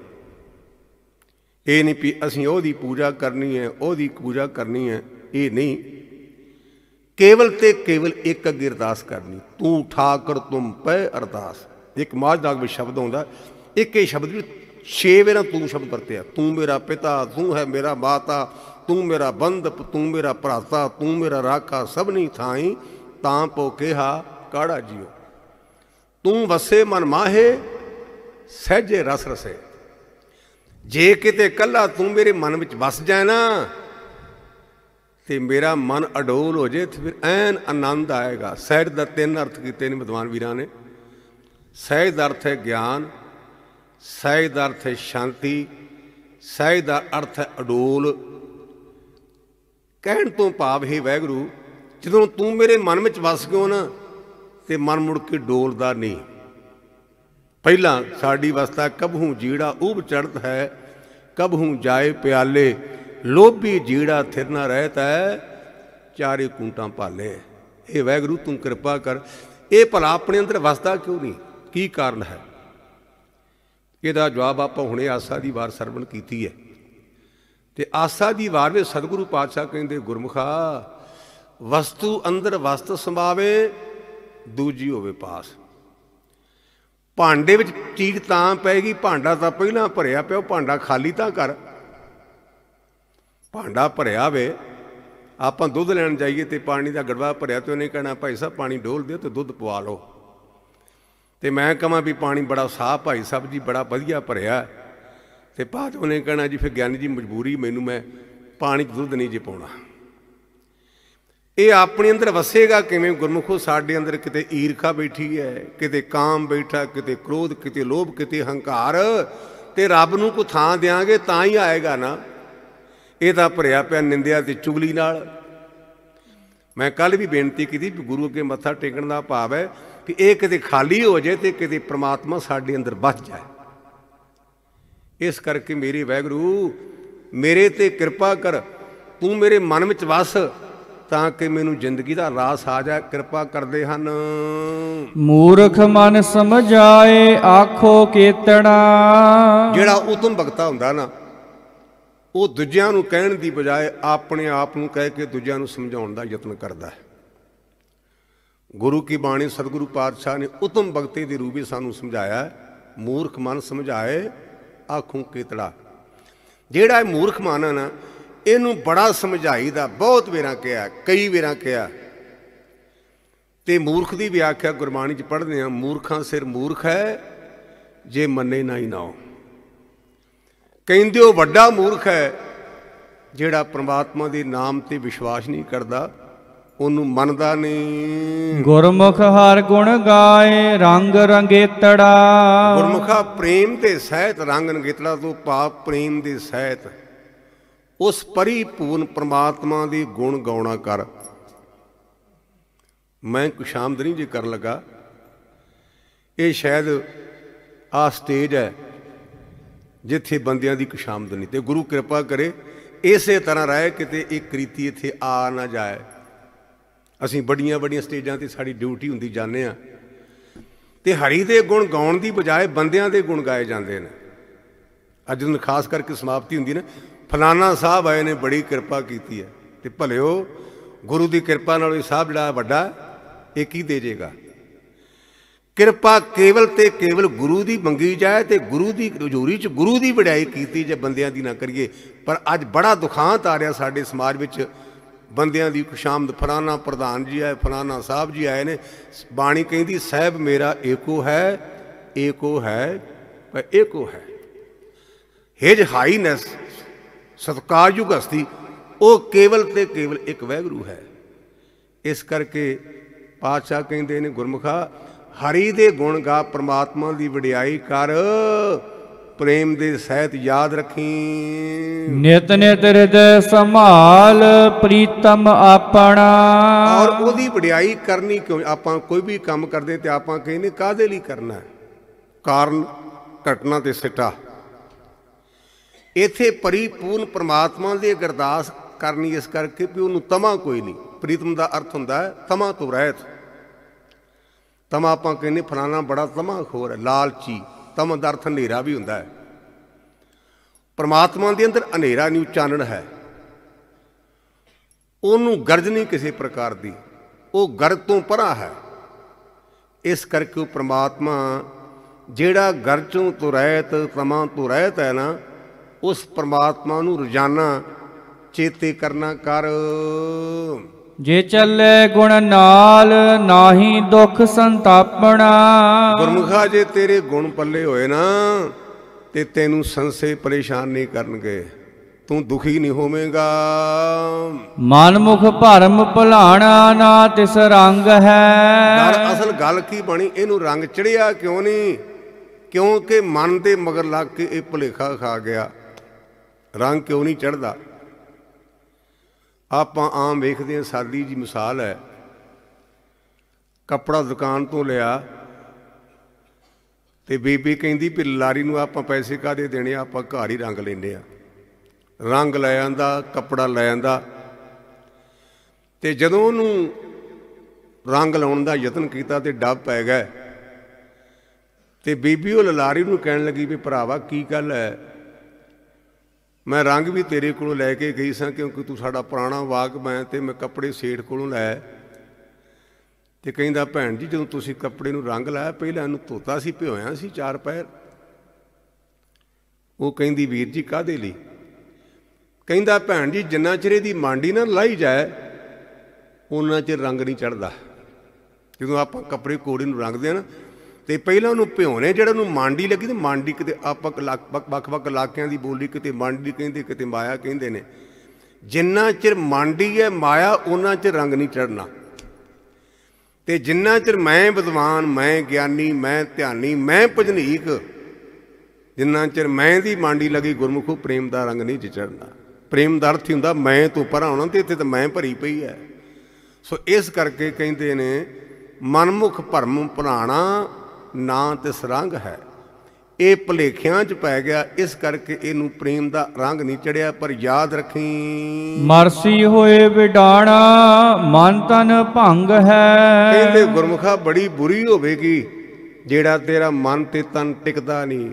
ਇਹ ਨਹੀਂ ਵੀ ਅਸੀਂ ਉਹਦੀ ਪੂਜਾ ਕਰਨੀ ਹੈ ਉਹਦੀ ਪੂਜਾ ਕਰਨੀ ਹੈ ਇਹ ਨਹੀਂ ਕੇਵਲ ਤੇ ਕੇਵਲ ਇੱਕ ਅਰਦਾਸ ਕਰਨੀ ਤੂੰ ਠਾਕਰ ਤੁਮ ਪੈ ਅਰਦਾਸ ਇੱਕ ਮਾਝ ਦਾ ਵੀ ਸ਼ਬਦ ਆਉਂਦਾ ਇੱਕ ਇਹ ਸ਼ਬਦ ਵੀ ਛੇ ਵੇਰਾਂ ਤੂੰ ਸ਼ਬਦ ਵਰਤਿਆ ਤੂੰ ਮੇਰਾ ਪਿਤਾ ਤੂੰ ਹੈ ਮੇਰਾ ਮਾਤਾ ਤੂੰ ਮੇਰਾ ਬੰਦ ਤੂੰ ਮੇਰਾ ਭਰਾਤਾ ਤੂੰ ਮੇਰਾ ਰਾਖਾ ਸਭਨੀ ਥਾਈ ਤਾਂ ਪੋ ਕਿਹਾ ਕਾੜਾ ਜੀਓ ਤੂੰ ਵਸੇ ਮਨ ਮਾਹੇ ਸਹਿਜੇ ਰਸ ਰਸੇ ਜੇ ਕਿਤੇ ਕੱਲਾ ਤੂੰ ਮੇਰੇ ਮਨ ਵਿੱਚ ਵਸ ਜਾਏ ਨਾ ਤੇ ਮੇਰਾ ਮਨ ਅਡੋਲ ਹੋ ਜੇ ਫਿਰ ਐਨ ਆਨੰਦ ਆਏਗਾ ਸਹਿਜ ਦਾ ਤਿੰਨ ਅਰਥ ਕੀਤੇ ਨੇ ਵਿਦਵਾਨ ਵੀਰਾਂ ਨੇ ਸਹਿਜ ਦਾ ਅਰਥ ਹੈ ਗਿਆਨ ਸਹਿਜ ਦਾ ਅਰਥ ਹੈ ਸ਼ਾਂਤੀ ਸਹਿਜ ਦਾ ਅਰਥ ਹੈ ਅਡੋਲ ਕਹਿਣ ਤੋਂ ਭਾਵ ਹੈ ਵੈਗਰੂ ਜਦੋਂ ਤੂੰ ਮੇਰੇ ਮਨ ਵਿੱਚ ਵਸ ਗਿਓ ਨਾ ਤੇ ਮਨ ਮੁੜ ਕੇ ਡੋਲਦਾ ਨਹੀਂ ਪਹਿਲਾਂ ਸਾਡੀ ਵਸਤਾ ਕਬਹੂ ਜੀੜਾ ਉਬ ਚੜਤ ਹੈ ਕਬਹੂ ਜਾਏ ਪਿਆਲੇ ਲੋਭੀ ਜੀੜਾ ਥਿਰ ਨਾ ਰਹਤਾ ਚਾਰੇ ਕੁੰਟਾਂ ਭਾਲੇ ਇਹ ਵੈਗਰੂ ਤੂੰ ਕਿਰਪਾ ਕਰ ਇਹ ਭਲਾ ਆਪਣੇ ਅੰਦਰ ਵਸਦਾ ਕਿਉਂ ਨਹੀਂ ਕੀ ਕਾਰਨ ਹੈ ਇਹਦਾ ਜਵਾਬ ਆਪਾਂ ਹੁਣੇ ਆਸਾ ਦੀ ਵਾਰ ਸਰਵਣ ਕੀਤੀ ਹੈ ਤੇ ਆਸਾ ਦੀ ਵਾਰ ਵਿੱਚ ਸਤਿਗੁਰੂ ਪਾਤਸ਼ਾਹ ਕਹਿੰਦੇ ਗੁਰਮੁਖਾ ਵਸਤੂ ਅੰਦਰ ਵਸਤ ਸਮਾਵੇ ਦੂਜੀ ਹੋਵੇ ਪਾਸ ਭਾਂਡੇ ਵਿੱਚ ਚੀਕ ਤਾਂ ਪੈਗੀ ਭਾਂਡਾ ਤਾਂ ਪਹਿਲਾਂ ਭਰਿਆ ਪਿਆ ਉਹ ਭਾਂਡਾ ਖਾਲੀ ਤਾਂ ਕਰ ਭਾਂਡਾ ਭਰਿਆ ਵੇ ਆਪਾਂ ਦੁੱਧ ਲੈਣ ਜਾਈਏ ਤੇ ਪਾਣੀ ਦਾ ਗੜਵਾ ਭਰਿਆ ਤੇ ਉਹਨੇ ਕਹਿਣਾ ਭਾਈ ਸਾਹਿਬ ਪਾਣੀ ਡੋਲ ਦਿਓ ਤੇ ਦੁੱਧ ਪਵਾ ਲਓ ਤੇ ਮੈਂ ਕਹਾਂ ਵੀ ਪਾਣੀ ਬੜਾ ਸਾਫ ਭਾਈ ਸਾਹਿਬ ਜੀ ਬੜਾ ਵਧੀਆ ਭਰਿਆ ਤੇ ਬਾਅਦ ਉਹਨੇ ਕਹਿਣਾ ਜੀ ਫਿਰ ਗਿਆਨੀ ਜੀ ਮਜਬੂਰੀ ਮੈਨੂੰ ਮੈਂ ਪਾਣੀ ਦੁੱਧ ਨਹੀਂ ਜੀ ਪਾਉਣਾ ਇਹ ਆਪਣੇ ਅੰਦਰ ਵਸੇਗਾ ਕਿਵੇਂ ਗੁਰਮੁਖੋ ਸਾਡੇ ਅੰਦਰ ਕਿਤੇ ਈਰਖਾ ਬੈਠੀ ਹੈ ਕਿਤੇ ਕਾਮ ਬੈਠਾ ਕਿਤੇ ਕ੍ਰੋਧ ਕਿਤੇ ਲੋਭ ਕਿਤੇ ਹੰਕਾਰ ਤੇ ਰੱਬ ਨੂੰ ਕੋ ਥਾਂ ਦੇਾਂਗੇ ਤਾਂ ਹੀ ਆਏਗਾ ਨਾ ਇਹ ਤਾਂ ਭਰਿਆ ਪਿਆ ਨਿੰਦਿਆ ਤੇ ਚੁਗਲੀ ਨਾਲ ਮੈਂ ਕੱਲ ਵੀ ਬੇਨਤੀ ਕੀਤੀ ਵੀ ਗੁਰੂ ਅੱਗੇ ਮੱਥਾ ਟੇਕਣ ਦਾ ਭਾਵ ਹੈ ਕਿ ਇਹ ਕਿਤੇ ਖਾਲੀ ਹੋ ਜਾਏ ਤੇ ਕਿਤੇ ਪ੍ਰਮਾਤਮਾ ਸਾਡੇ ਅੰਦਰ ਵੱਸ ਜਾਏ ਇਸ ਕਰਕੇ ਮੇਰੇ ਵੈਗਰੂ ਮੇਰੇ ਤੇ ਕਿਰਪਾ ਕਰ ਤੂੰ ਮੇਰੇ ਮਨ ਵਿੱਚ ਵਸ ਤਾਂ ਕਿ ਮੈਨੂੰ ਜ਼ਿੰਦਗੀ ਦਾ ਰਾਸ ਆ ਜਾ ਕਿਰਪਾ ਕਰਦੇ ਹਨ ਮੂਰਖ ਮਨ ਸਮਝਾਏ ਆਖੋ ਕੀਤਣਾ ਜਿਹੜਾ ਉਤਮ ਭਗਤਾ ਹੁੰਦਾ ਨਾ ਉਹ ਦੂਜਿਆਂ ਨੂੰ ਕਹਿਣ ਦੀ ਬਜਾਏ ਆਪਣੇ ਆਪ ਨੂੰ ਕਹਿ ਕੇ ਦੂਜਿਆਂ ਨੂੰ ਸਮਝਾਉਣ ਦਾ ਯਤਨ ਕਰਦਾ ਹੈ ਗੁਰੂ ਕੀ ਬਾਣੀ ਸਤਿਗੁਰੂ ਪਾਤਸ਼ਾਹ ਨੇ ਉਤਮ ਭਗਤੀ ਦੀ ਰੂਬੀ ਸਾਨੂੰ ਸਮਝਾਇਆ ਮੂਰਖ ਮਨ ਸਮਝਾਏ ਆਖੂ ਕੀਤੜਾ ਜਿਹੜਾ ਇਹ ਮੂਰਖ ਮਨ ਨਾ ਇਹਨੂੰ ਬੜਾ ਸਮਝਾਈਦਾ ਬਹੁਤ ਵੇਰਾਂ ਕਿਹਾ ਕਈ ਵੇਰਾਂ ਕਿਹਾ ਤੇ ਮੂਰਖ ਦੀ ਵਿਆਖਿਆ ਗੁਰਬਾਣੀ ਚ ਪੜ੍ਹਦੇ ਆ ਮੂਰਖਾਂ ਸਿਰ ਮੂਰਖ ਹੈ ਜੇ ਮੰਨੇ ਨਾ ਹੀ ਨਾਓ ਕਹਿੰਦੇ ਉਹ ਵੱਡਾ ਮੂਰਖ ਹੈ ਜਿਹੜਾ ਪ੍ਰਮਾਤਮਾ ਦੇ ਨਾਮ ਤੇ ਵਿਸ਼ਵਾਸ ਨਹੀਂ ਕਰਦਾ ਉਹਨੂੰ ਮੰਨਦਾ ਨਹੀਂ ਗੁਰਮੁਖ ਹਰ ਗੁਣ ਗਾਏ ਰੰਗ ਰੰਗੇਤੜਾ ਗੁਰਮੁਖਾ ਪ੍ਰੇਮ ਤੇ ਸਹਿਤ ਰੰਗ ਰੰਗੇਤੜਾ ਤੋਂ ਪਾਪ ਪ੍ਰੇਮ ਦੇ ਸਹਿਤ ਉਸ ਪਰਿਪੂਰਨ ਪ੍ਰਮਾਤਮਾ ਦੇ ਗੁਣ ਗਾਉਣਾ ਕਰ ਮੈਂ ਕੁਛ ਜੀ ਜੇ ਕਰਨ ਲੱਗਾ ਇਹ ਸ਼ਾਇਦ ਆ ਸਟੇਜ ਹੈ ਜਿੱਥੇ ਬੰਦਿਆਂ ਦੀ ਕੁਸ਼ਾਮਦਨੀ ਤੇ ਗੁਰੂ ਕਿਰਪਾ ਕਰੇ ਇਸੇ ਤਰ੍ਹਾਂ ਰਹੇ ਕਿਤੇ ਇੱਕ ਕ੍ਰੀਤੀ ਇੱਥੇ ਆ ਨਾ ਜਾਏ ਅਸੀਂ ਬੜੀਆਂ ਬੜੀਆਂ ਸਟੇਜਾਂ ਤੇ ਸਾਡੀ ਡਿਊਟੀ ਹੁੰਦੀ ਜਾਂਦੇ ਆ ਤੇ ਹਰੀ ਦੇ ਗੁਣ ਗਾਉਣ ਦੀ ਬਜਾਏ ਬੰਦਿਆਂ ਦੇ ਗੁਣ ਗਾਏ ਜਾਂਦੇ ਨੇ ਅੱਜ ਨੂੰ ਖਾਸ ਕਰਕੇ ਸਮਾਪਤੀ ਹੁੰਦੀ ਨਾ ਫਲਾਨਾ ਸਾਹਿਬ ਆਏ ਨੇ ਬੜੀ ਕਿਰਪਾ ਕੀਤੀ ਹੈ ਤੇ ਭਲਿਓ ਗੁਰੂ ਦੀ ਕਿਰਪਾ ਨਾਲ ਇਹ ਸਾਹਿਬ ਜਿਹੜਾ ਵੱਡਾ ਇਹ ਕੀ ਦੇ ਜੇਗਾ ਕਿਰਪਾ ਕੇਵਲ ਤੇ ਕੇਵਲ ਗੁਰੂ ਦੀ ਮੰਗੀ ਜਾਏ ਤੇ ਗੁਰੂ ਦੀ ਹਜ਼ੂਰੀ 'ਚ ਗੁਰੂ ਦੀ ਵਡਿਆਈ ਕੀਤੀ ਜੇ ਬੰਦਿਆਂ ਦੀ ਨਾ ਕਰੀਏ ਪਰ ਅੱਜ ਬੜਾ ਦੁਖਾਂਤ ਆ ਰਿਹਾ ਸਾਡੇ ਸਮਾਜ ਵਿੱਚ ਬੰਦਿਆਂ ਦੀ ਖੁਸ਼ਾਮਦ ਫਰਾਨਾ ਪ੍ਰਧਾਨ ਜੀ ਆਏ ਫਰਾਨਾ ਸਾਹਿਬ ਜੀ ਆਏ ਨੇ ਬਾਣੀ ਕਹਿੰਦੀ ਸਹਿਬ ਮੇਰਾ ਏਕੋ ਹੈ ਏਕੋ ਹੈ ਪਰ ਏਕੋ ਹੈ ਹਿਜ ਹਾਈਨੈਸ ਸਤਕਾਰਯੋਗ ਹਸਤੀ ਉਹ ਕੇਵਲ ਤੇ ਕੇਵਲ ਇੱਕ ਵੈਗਰੂ ਹੈ ਇਸ ਕਰਕੇ ਪਾਤਸ਼ਾਹ ਕਹਿੰਦੇ ਨੇ ਗੁਰਮੁਖਾ ਹਰੀ ਦੇ ਗੁਣ ਗਾ ਪ੍ਰਮਾਤਮਾ ਦੀ ਵਡਿਆਈ ਕਰ ਪ੍ਰੇਮ ਦੇ ਸਹਿਤ ਯਾਦ ਰੱਖੀ ਨਿਤ ਨਿਤ ਹਿਰਦੈ ਸੰਭਾਲ ਪ੍ਰੀਤਮ ਆਪਣਾ ਔਰ ਉਹਦੀ ਵਡਿਆਈ ਕਰਨੀ ਕਿਉਂ ਆਪਾਂ ਕੋਈ ਵੀ ਕੰਮ ਕਰਦੇ ਤੇ ਆਪਾਂ ਕਹਿੰਦੇ ਕਾਦੇ ਲਈ ਕਰਨਾ ਹੈ ਕਾਰਨ ਘਟਨਾ ਤੇ ਸਿੱਟਾ ਇਥੇ ਪਰਿਪੂਰਨ ਪ੍ਰਮਾਤਮਾ ਦੀ ਅਰਦਾਸ ਕਰਨੀ ਇਸ ਕਰਕੇ ਕਿ ਉਹਨੂੰ ਤਮਾ ਕੋਈ ਨਹੀਂ ਪ੍ਰੀਤਮ ਦਾ ਅਰਥ ਹੁੰਦਾ ਹੈ ਤਮਾ ਤੋਂ ਰਹਿਤ ਤਮਾ ਆਪਾਂ ਕਹਿੰਦੇ ਫਲਾਣਾ ਬੜਾ ਤਮਾ ਖੋਰ ਹੈ ਲਾਲਚੀ ਤਮ ਅਰਥ ਹਨੇਰਾ ਵੀ ਹੁੰਦਾ ਹੈ ਪਰਮਾਤਮਾ ਦੇ ਅੰਦਰ ਹਨੇਰਾ ਨਹੀਂ ਚਾਨਣ ਹੈ ਉਹਨੂੰ ਗਰਜ ਨਹੀਂ ਕਿਸੇ ਪ੍ਰਕਾਰ ਦੀ ਉਹ ਗਰਜ ਤੋਂ ਪਰਾਂ ਹੈ ਇਸ ਕਰਕੇ ਉਹ ਪ੍ਰਮਾਤਮਾ ਜਿਹੜਾ ਗਰਜੋਂ ਤੋਂ ਰਹਿਤ ਤਮਾਂ ਤੋਂ ਰਹਿਤ ਹੈ ਨਾ ਉਸ ਪ੍ਰਮਾਤਮਾ ਨੂੰ ਰੋਜ਼ਾਨਾ ਚੇਤੇ ਕਰਨਾ ਕਰ ਜੇ ਚੱਲੇ ਗੁਣ ਨਾਲ ਨਾਹੀ ਦੁੱਖ ਸੰਤਾਪਣਾ ਗੁਰਮੁਖਾ ਜੇ ਤੇਰੇ ਗੁਣ ਪੱਲੇ ਹੋਏ ਨਾ ਤੇ ਤੈਨੂੰ ਸੰਸੇ ਪਰੇਸ਼ਾਨ ਨਹੀਂ ਕਰਨਗੇ ਤੂੰ ਦੁਖੀ ਨਹੀਂ ਹੋਵੇਂਗਾ ਮਨਮੁਖ ਭਰਮ ਭਲਾਣਾ ਨਾ ਤਿਸ ਰੰਗ ਹੈ ਪਰ ਅਸਲ ਗੱਲ ਕੀ ਬਣੀ ਇਹਨੂੰ ਰੰਗ ਚੜਿਆ ਕਿਉਂ ਨਹੀਂ ਕਿਉਂਕਿ ਮਨ ਦੇ ਮਗਰ ਲੱਗ ਕੇ ਇਹ ਭਲੇਖਾ ਖਾ ਗਿਆ ਰੰਗ ਕਿਉਂ ਨਹੀਂ ਚੜਦਾ ਆਪਾਂ ਆਮ ਵੇਖਦੇ ਹਾਂ ਸਾਦੀ ਜੀ ਮਿਸਾਲ ਹੈ ਕੱਪੜਾ ਦੁਕਾਨ ਤੋਂ ਲਿਆ ਤੇ ਬੀਬੀ ਕਹਿੰਦੀ ਵੀ ਲਾਰੀ ਨੂੰ ਆਪਾਂ ਪੈਸੇ ਕਾਦੇ ਦੇਣੇ ਆਪਾਂ ਘਰ ਹੀ ਰੰਗ ਲੈਨੇ ਆ ਰੰਗ ਲੈ ਆਂਦਾ ਕੱਪੜਾ ਲੈ ਆਂਦਾ ਤੇ ਜਦੋਂ ਉਹਨੂੰ ਰੰਗ ਲਾਉਣ ਦਾ ਯਤਨ ਕੀਤਾ ਤੇ ਡੱਬ ਪੈ ਗਿਆ ਤੇ ਬੀਬੀ ਉਹ ਲਾਰੀ ਨੂੰ ਕਹਿਣ ਲੱਗੀ ਵੀ ਭਰਾਵਾ ਕੀ ਗੱਲ ਹੈ ਮੈਂ ਰੰਗ ਵੀ ਤੇਰੇ ਕੋਲੋਂ ਲੈ ਕੇ ਗਈ ਸਾਂ ਕਿਉਂਕਿ ਤੂੰ ਸਾਡਾ ਪੁਰਾਣਾ ਮੈਂ ਤੇ ਮੈਂ ਕੱਪੜੇ ਸੇਠ ਕੋਲੋਂ ਲੈ ਤੇ ਕਹਿੰਦਾ ਭੈਣ ਜੀ ਜਦੋਂ ਤੁਸੀਂ ਕੱਪੜੇ ਨੂੰ ਰੰਗ ਲਾਇਆ ਪਹਿਲਾਂ ਇਹਨੂੰ ਧੋਤਾ ਸੀ ਭਿਓਇਆ ਸੀ ਚਾਰ ਪੈਰ ਉਹ ਕਹਿੰਦੀ ਵੀਰ ਜੀ ਕਾਦੇ ਲਈ ਕਹਿੰਦਾ ਭੈਣ ਜੀ ਜਿੰਨਾ ਚਿਰੇ ਦੀ ਮਾਂਡੀ ਨਾ ਲਾਈ ਜਾਏ ਉਹਨਾਂ ਚਿਰ ਰੰਗ ਨਹੀਂ ਚੜਦਾ ਜਦੋਂ ਆਪਾਂ ਕੱਪੜੇ ਕੋੜੇ ਨੂੰ ਰੰਗਦੇ ਆ ਨਾ ਤੇ ਪਹਿਲਾਂ ਉਹਨੂੰ ਭਿਉਣੇ ਜਿਹੜਾ ਉਹਨੂੰ ਮਾਂਡੀ ਲੱਗੀ ਤੇ ਮਾਂਡੀ ਕਿਤੇ ਆਪਕ ਵੱਖ-ਵੱਖ ਇਲਾਕਿਆਂ ਦੀ ਬੋਲੀ ਕਿਤੇ ਮਾਂਡੀ ਕਹਿੰਦੇ ਕਿਤੇ ਮਾਇਆ ਕਹਿੰਦੇ ਨੇ ਜਿੰਨਾ ਚਿਰ ਮਾਂਡੀ ਹੈ ਮਾਇਆ ਉਹਨਾਂ ਚ ਰੰਗ ਨਹੀਂ ਚੜਨਾ ਤੇ ਜਿੰਨਾ ਚਿਰ ਮੈਂ ਵਿਦਵਾਨ ਮੈਂ ਗਿਆਨੀ ਮੈਂ ਧਿਆਨੀ ਮੈਂ ਪਜਨੀਕ ਜਿੰਨਾ ਚਿਰ ਮੈਂ ਦੀ ਮਾਂਡੀ ਲੱਗੀ ਗੁਰਮੁਖੋ ਪ੍ਰੇਮ ਦਾ ਰੰਗ ਨਹੀਂ ਚੜਨਾ ਪ੍ਰੇਮ ਦਾ ਅਰਥ ਹੁੰਦਾ ਮੈਂ ਤੋਂ ਪਰਾਂ ਹੋਣਾ ਤੇ ਇੱਥੇ ਤਾਂ ਮੈਂ ਭਰੀ ਪਈ ਹੈ ਸੋ ਇਸ ਕਰਕੇ ਕਹਿੰਦੇ ਨੇ ਮਨਮੁਖ ਭਰਮ ਪੁਰਾਣਾ ਨਾਂ ਤੇ ਸਰੰਗ ਹੈ ਇਹ ਭਲੇਖਿਆਂ 'ਚ ਪੈ ਗਿਆ ਇਸ ਕਰਕੇ ਇਹਨੂੰ ਪ੍ਰੇਮ ਦਾ ਰੰਗ ਨਹੀਂ ਚੜਿਆ ਪਰ ਯਾਦ ਰੱਖੀ ਮਰਸੀ ਹੋਏ ਵਿਡਾਣਾ ਮਨ ਤਨ ਭੰਗ ਹੈ ਕਹਿੰਦੇ ਗੁਰਮੁਖਾ ਬੜੀ ਬੁਰੀ ਹੋਵੇਗੀ ਜਿਹੜਾ ਤੇਰਾ ਮਨ ਤੇ ਤਨ ਟਿਕਦਾ ਨਹੀਂ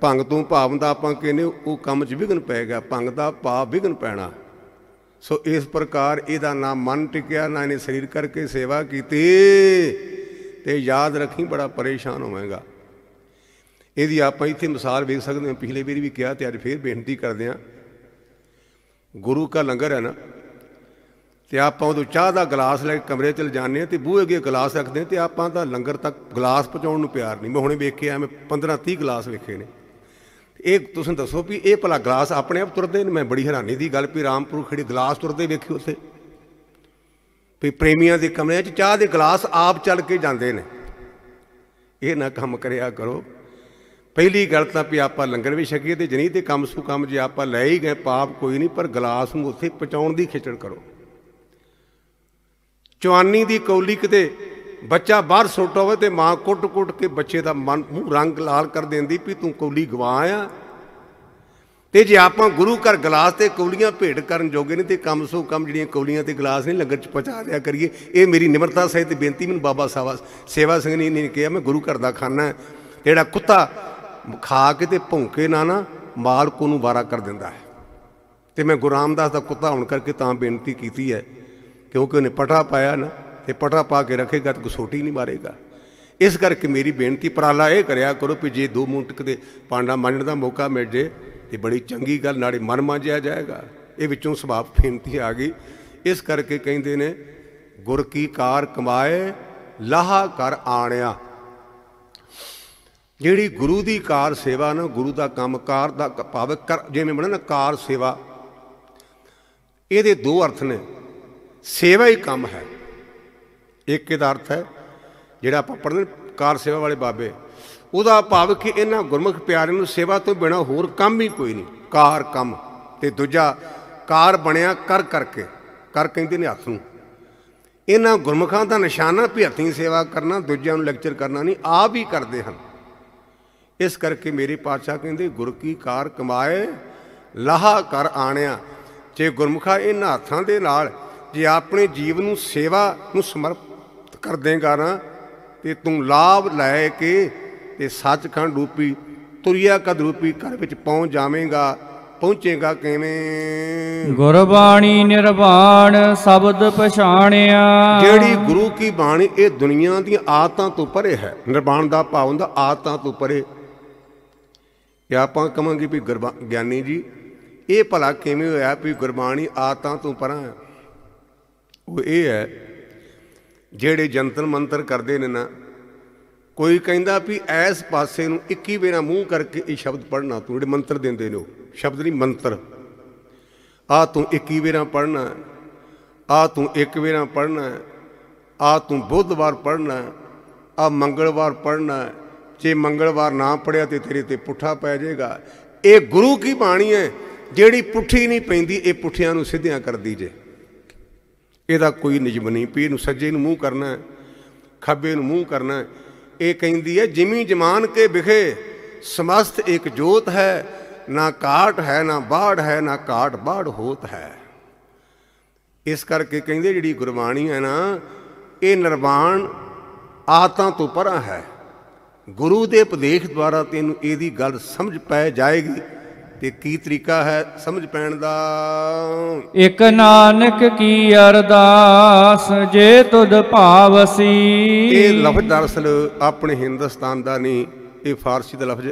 ਭੰਗ ਤੋਂ ਭਾਵ ਦਾ ਆਪਾਂ ਕਹਿੰਦੇ ਉਹ ਕੰਮ 'ਚ ਵਿਗਨ ਪੈ ਗਿਆ ਭੰਗ ਦਾ ਪਾਪ ਵਿਗਨ ਪੈਣਾ ਸੋ ਇਸ ਪ੍ਰਕਾਰ ਇਹਦਾ ਨਾ ਮਨ ਟਿਕਿਆ ਨਾ ਇਹਨੇ ਸਰੀਰ ਕਰਕੇ ਸੇਵਾ ਕੀਤੀ ਤੇ ਯਾਦ ਰੱਖੀ ਬੜਾ ਪਰੇਸ਼ਾਨ ਹੋਵੇਂਗਾ ਇਹਦੀ ਆਪਾਂ ਇੱਥੇ ਮਿਸਾਲ ਵੇਖ ਸਕਦੇ ਹਾਂ ਪਿਛਲੇ ਵੀਰ ਵੀ ਕਿਹਾ ਤੇ ਅੱਜ ਫੇਰ ਬੇਨਤੀ ਕਰਦੇ ਹਾਂ ਗੁਰੂ ਕਾ ਲੰਗਰ ਹੈ ਨਾ ਤੇ ਆਪਾਂ ਉਹਦੋਂ ਚਾਹ ਦਾ ਗਲਾਸ ਲੈ ਕੇ ਕਮਰੇ 'ਚ ਆ ਤੇ ਬੂਹੇ ਅੱਗੇ ਗਲਾਸ ਰੱਖਦੇ ਤੇ ਆਪਾਂ ਤਾਂ ਲੰਗਰ ਤੱਕ ਗਲਾਸ ਪਹੁੰਚਾਉਣ ਨੂੰ ਪਿਆਰ ਨਹੀਂ ਮੈਂ ਹੁਣੇ ਵੇਖਿਆ ਮੈਂ 15 30 ਗਲਾਸ ਵੇਖੇ ਨੇ ਇਹ ਤੁਸੀਂ ਦੱਸੋ ਵੀ ਇਹ ਭਲਾ ਗਲਾਸ ਆਪਣੇ ਆਪ ਤੁਰਦੇ ਨੇ ਮੈਂ ਬੜੀ ਹੈਰਾਨੀ ਦੀ ਗੱਲ ਵੀ ਰਾਮਪੁਰ ਖੜੇ ਗਲਾਸ ਤੁਰਦੇ ਵੇਖੇ ਉੱਥੇ ਵੀ ਪ੍ਰੇਮੀਆਂ ਦੇ ਕਮਰਿਆਂ 'ਚ ਚਾਹ ਦੇ ਗਲਾਸ ਆਪ ਚੱਲ ਕੇ ਜਾਂਦੇ ਨੇ ਇਹ ਨਾ ਕੰਮ ਕਰਿਆ ਕਰੋ ਪਹਿਲੀ ਗੱਲ ਤਾਂ ਵੀ ਆਪਾਂ ਲੰਗਰ ਵੀ ਛਕੀਏ ਤੇ ਜਨੀ ਤੇ ਕੰਮ ਸੂ ਕੰਮ ਜੇ ਆਪਾਂ ਲੈ ਹੀ ਗਏ ਪਾਪ ਕੋਈ ਨਹੀਂ ਪਰ ਗਲਾਸ ਨੂੰ ਉੱਥੇ ਪਹੁੰਚਾਉਣ ਦੀ ਖੇਚੜ ਕਰੋ ਚਵਾਨੀ ਦੀ ਕੌਲੀ ਕਿਤੇ ਬੱਚਾ ਬਾਹਰ ਸੁੱਟ ਹੋਵੇ ਤੇ ਮਾਂ ਕੁੱਟ-ਕੁੱਟ ਕੇ ਬੱਚੇ ਦਾ ਮਨ ਮੂੰਹ ਰੰਗ ਲਾਲ ਕਰ ਦਿੰਦੀ ਵੀ ਤੂੰ ਕੌਲੀ ਗਵਾ ਆ ਤੇ ਜੇ ਆਪਾਂ ਗੁਰੂ ਘਰ ਗਲਾਸ ਤੇ ਕੌਲੀਆਂ ਭੇਟ ਕਰਨ ਜੋਗੇ ਨਹੀਂ ਤੇ ਕੰਮ ਸੋ ਕਮ ਜਿਹੜੀਆਂ ਕੌਲੀਆਂ ਤੇ ਗਲਾਸ ਨਹੀਂ ਲੰਗਰ ਚ ਪਹੁੰਚਾ ਦਿਆ ਕਰੀਏ ਇਹ ਮੇਰੀ ਨਿਮਰਤਾ ਸਹਿਤ ਬੇਨਤੀ ਮੈਨੂੰ ਬਾਬਾ ਸਾਹਿਬ ਸੇਵਾ ਸਿੰਘ ਨੇ ਨਹੀਂ ਕਿਹਾ ਮੈਂ ਗੁਰੂ ਘਰ ਦਾ ਖਾਣਾ ਹੈ ਜਿਹੜਾ ਕੁੱਤਾ ਖਾ ਕੇ ਤੇ ਭੌਂਕੇ ਨਾ ਨਾ ਮਾਲਕ ਨੂੰ ਵਾਰਾ ਕਰ ਦਿੰਦਾ ਹੈ ਤੇ ਮੈਂ ਗੁਰਾਮਦਾਸ ਦਾ ਕੁੱਤਾ ਹੋਣ ਕਰਕੇ ਤਾਂ ਬੇਨਤੀ ਕੀਤੀ ਹੈ ਕਿਉਂਕਿ ਉਹਨੇ ਪਟਾ ਪਾਇਆ ਨਾ ਤੇ ਪਟਾ ਪਾ ਕੇ ਰੱਖੇਗਾ ਤਾਂ ਕਸੋਟੀ ਨਹੀਂ ਮਾਰੇਗਾ ਇਸ ਕਰਕੇ ਮੇਰੀ ਬੇਨਤੀ ਪਰਾਲਾ ਇਹ ਕਰਿਆ ਕਰੋ ਕਿ ਜੇ ਦੋ ਮੂੰਟਕ ਦੇ ਪਾਂਡਾ ਮੰਨਣ ਦਾ ਮੌਕਾ ਮਿਲ ਜੇ ਇਹ ਬੜੀ ਚੰਗੀ ਗੱਲ ਨਾਲੇ ਮਨ ਮਾਂਜਿਆ ਜਾਏਗਾ ਇਹ ਵਿੱਚੋਂ ਸੁਭਾਵ ਫੇਨਤੀ ਆ ਗਈ ਇਸ ਕਰਕੇ ਕਹਿੰਦੇ ਨੇ ਗੁਰ ਕੀ ਕਾਰ ਕਮਾਏ ਲਾਹਾ ਕਰ ਆਣਿਆ ਜਿਹੜੀ ਗੁਰੂ ਦੀ ਕਾਰ ਸੇਵਾ ਨਾ ਗੁਰੂ ਦਾ ਕੰਮ ਕਾਰ ਦਾ ਭਾਵ ਜਿਵੇਂ ਬਣਨ ਕਾਰ ਸੇਵਾ ਇਹਦੇ ਦੋ ਅਰਥ ਨੇ ਸੇਵਾ ਹੀ ਕੰਮ ਹੈ ਇੱਕ ਇਹਦਾ ਅਰਥ ਹੈ ਜਿਹੜਾ ਆਪਾਂ ਪੜ੍ਹਦੇ ਕਾਰ ਸੇਵਾ ਵਾਲੇ ਬਾਬੇ ਉਹਦਾ ਭਾਵ ਕਿ ਇਹਨਾਂ ਗੁਰਮੁਖ ਪਿਆਰਿਆਂ ਨੂੰ ਸੇਵਾ ਤੋਂ ਬਿਨਾ ਹੋਰ ਕੰਮ ਹੀ ਕੋਈ ਨਹੀਂ ਕਾਰ ਕੰਮ ਤੇ ਦੂਜਾ ਕਾਰ ਬਣਿਆ ਕਰ ਕਰਕੇ ਕਰ ਕਹਿੰਦੇ ਨੇ ਹੱਥ ਨੂੰ ਇਹਨਾਂ ਗੁਰਮੁਖਾਂ ਦਾ ਨਿਸ਼ਾਨਾ ਭਿਆਤੀ ਸੇਵਾ ਕਰਨਾ ਦੂਜਿਆਂ ਨੂੰ ਲੈਕਚਰ ਕਰਨਾ ਨਹੀਂ ਆਪ ਹੀ ਕਰਦੇ ਹਨ ਇਸ ਕਰਕੇ ਮੇਰੇ ਪਾਤਸ਼ਾਹ ਕਹਿੰਦੇ ਗੁਰ ਕੀ ਕਾਰ ਕਮਾਏ ਲਾਹਾ ਕਰ ਆਣਿਆ ਜੇ ਗੁਰਮੁਖਾ ਇਹਨਾਂ ਹੱਥਾਂ ਦੇ ਨਾਲ ਜੇ ਆਪਣੇ ਜੀਵ ਨੂੰ ਸੇਵਾ ਨੂੰ ਸਮਰਪਿਤ ਕਰ ਦੇਗਾ ਨਾ ਤੇ ਤੂੰ ਲਾਭ ਲੈ ਕੇ ਤੇ ਸੱਚਖੰਡ ਰੂਪੀ ਤੁਰਿਆ ਕਦ ਰੂਪੀ ਘਰ ਵਿੱਚ ਪਹੁੰਚ ਜਾਵੇਂਗਾ ਪਹੁੰਚੇਗਾ ਕਿਵੇਂ ਗੁਰਬਾਣੀ ਨਿਰਵਾਣ ਸ਼ਬਦ ਪਛਾਣਿਆ ਜਿਹੜੀ ਗੁਰੂ ਕੀ ਬਾਣੀ ਇਹ ਦੁਨੀਆ ਦੀਆਂ ਆਤਾਂ ਤੋਂ ਪਰੇ ਹੈ ਨਿਰਵਾਣ ਦਾ ਭਾਵ ਹੁੰਦਾ ਆਤਾਂ ਤੋਂ ਪਰੇ ਕਿ ਆਪਾਂ ਕਹਾਂਗੇ ਵੀ ਗਿਆਨੀ ਜੀ ਇਹ ਭਲਾ ਕਿਵੇਂ ਹੋਇਆ ਵੀ ਗੁਰਬਾਣੀ ਆਤਾਂ ਤੋਂ ਪਰਾਂ ਹੈ ਉਹ ਇਹ ਹੈ ਜਿਹੜੇ ਜੰਤਰ ਮੰਤਰ ਕਰਦੇ ਨੇ ਨਾ ਕੋਈ ਕਹਿੰਦਾ ਵੀ ਐਸ ਪਾਸੇ ਨੂੰ 21 ਵੇਰਾ ਮੂੰਹ ਕਰਕੇ ਇਹ ਸ਼ਬਦ ਪੜਨਾ ਤੂੰ ਜਿਹੜੇ ਮੰਤਰ ਦਿੰਦੇ ਨੇ ਉਹ ਸ਼ਬਦ ਨਹੀਂ ਮੰਤਰ ਆ ਤੂੰ 21 ਵੇਰਾ ਪੜਨਾ ਆ ਤੂੰ ਇੱਕ ਵੇਰਾ ਪੜਨਾ ਆ ਤੂੰ ਬੁੱਧਵਾਰ ਪੜਨਾ ਆ ਮੰਗਲਵਾਰ ਪੜਨਾ ਜੇ ਮੰਗਲਵਾਰ ਨਾ ਪੜਿਆ ਤੇ ਤੇਰੇ ਤੇ ਪੁੱਠਾ ਪੈ ਜਾਏਗਾ ਇਹ ਗੁਰੂ ਕੀ ਬਾਣੀ ਹੈ ਜਿਹੜੀ ਪੁੱਠੀ ਨਹੀਂ ਪੈਂਦੀ ਇਹ ਪੁੱਠਿਆਂ ਨੂੰ ਸਿੱਧਿਆਂ ਕਰਦੀ ਜੇ ਇਹਦਾ ਕੋਈ ਨਿਯਮ ਨਹੀਂ ਪੀਰ ਨੂੰ ਸੱਜੇ ਨੂੰ ਮੂੰਹ ਕਰਨਾ ਖੱਬੇ ਨੂੰ ਮੂੰਹ ਕਰਨਾ ਇਹ ਕਹਿੰਦੀ ਹੈ ਜਿਮੀ ਜਮਾਨ ਕੇ ਵਿਖੇ ਸਮਸਤ ਇੱਕ ਜੋਤ ਹੈ ਨਾ ਕਾਟ ਹੈ ਨਾ ਬਾੜ ਹੈ ਨਾ ਕਾਟ ਬਾੜ ਹੋਤ ਹੈ ਇਸ ਕਰਕੇ ਕਹਿੰਦੇ ਜਿਹੜੀ ਗੁਰਬਾਣੀ ਹੈ ਨਾ ਇਹ ਨਿਰਵਾਣ ਆਤਾਂ ਤੋਂ ਪਰਾਂ ਹੈ ਗੁਰੂ ਦੇ ਉਪਦੇਸ਼ ਦੁਆਰਾ ਤੈਨੂੰ ਇਹਦੀ ਗੱਲ ਸਮਝ ਪੈ ਜਾਏਗੀ ਤੇ ਕੀ ਤਰੀਕਾ ਹੈ ਸਮਝ ਪੈਣ ਦਾ ਇਕ ਨਾਨਕ ਕੀ ਅਰਦਾਸ ਜੇ ਤੁਧ ਭਾਵਸੀ ਇਹ ਲਫ਼ਜ਼ ਦਰਸਲ ਆਪਣੇ ਹਿੰਦੁਸਤਾਨ ਦਾ ਨਹੀਂ ਇਹ ਫਾਰਸੀ ਦਾ ਲਫ਼ਜ਼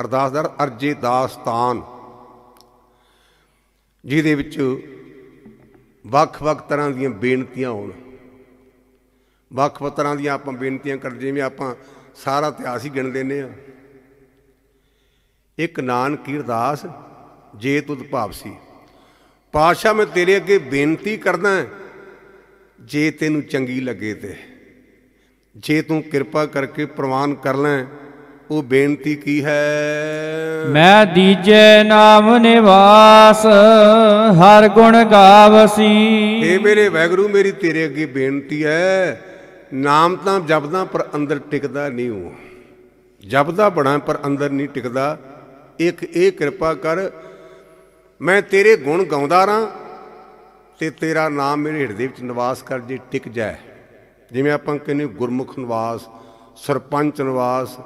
ਅਰਦਾਸ ਦਾ ਅਰਜੇ ਦਾਸਤਾਨ ਜਿਹਦੇ ਵਿੱਚ ਵੱਖ-ਵੱਖ ਤਰ੍ਹਾਂ ਦੀਆਂ ਬੇਨਤੀਆਂ ਹੋਣ ਵੱਖ-ਵੱਖ ਤਰ੍ਹਾਂ ਦੀਆਂ ਆਪਾਂ ਬੇਨਤੀਆਂ ਕਰਦੇ ਜਿਵੇਂ ਆਪਾਂ ਸਾਰਾ ਇਤਿਹਾਸ ਹੀ ਗਿਣ ਲੈਨੇ ਆ ਇੱਕ ਨਾਨਕ ਅਰਦਾਸ ਜੇ ਤੁਧ ਭਾਵ ਸੀ ਪਾਸ਼ਾ ਮੈਂ ਤੇਰੇ ਅੱਗੇ ਬੇਨਤੀ ਕਰਦਾ ਜੇ ਤੈਨੂੰ ਚੰਗੀ ਲੱਗੇ ਤੇ ਜੇ ਤੂੰ ਕਿਰਪਾ ਕਰਕੇ ਪ੍ਰਵਾਨ ਕਰ ਲੈ ਉਹ ਬੇਨਤੀ ਕੀ ਹੈ ਮੈਂ ਦੀਜੇ ਨਾਮ ਨਿਵਾਸ ਹਰ ਗੁਣ ਗਾਵਸੀ ਏ ਮੇਰੇ ਵੈਗਰੂ ਮੇਰੀ ਤੇਰੇ ਅੱਗੇ ਬੇਨਤੀ ਹੈ ਨਾਮ ਤਾਂ ਜਪਦਾ ਪਰ ਅੰਦਰ ਟਿਕਦਾ ਨਹੀਂ ਉਹ ਜਪਦਾ ਬਣਾ ਪਰ ਅੰਦਰ ਨਹੀਂ ਟਿਕਦਾ ਇੱਕ ਇਹ ਕਿਰਪਾ ਕਰ ਮੈਂ ਤੇਰੇ ਗੁਣ ਗਾਉਂਦਾ ਰਾਂ ਤੇ ਤੇਰਾ ਨਾਮ ਮੇਰੇ ਹਿਰਦੇ ਵਿੱਚ ਨਿਵਾਸ ਕਰ ਜੇ ਟਿਕ ਜਾਏ ਜਿਵੇਂ ਆਪਾਂ ਕਹਿੰਦੇ ਗੁਰਮੁਖ ਨਿਵਾਸ ਸਰਪੰਚ ਨਿਵਾਸ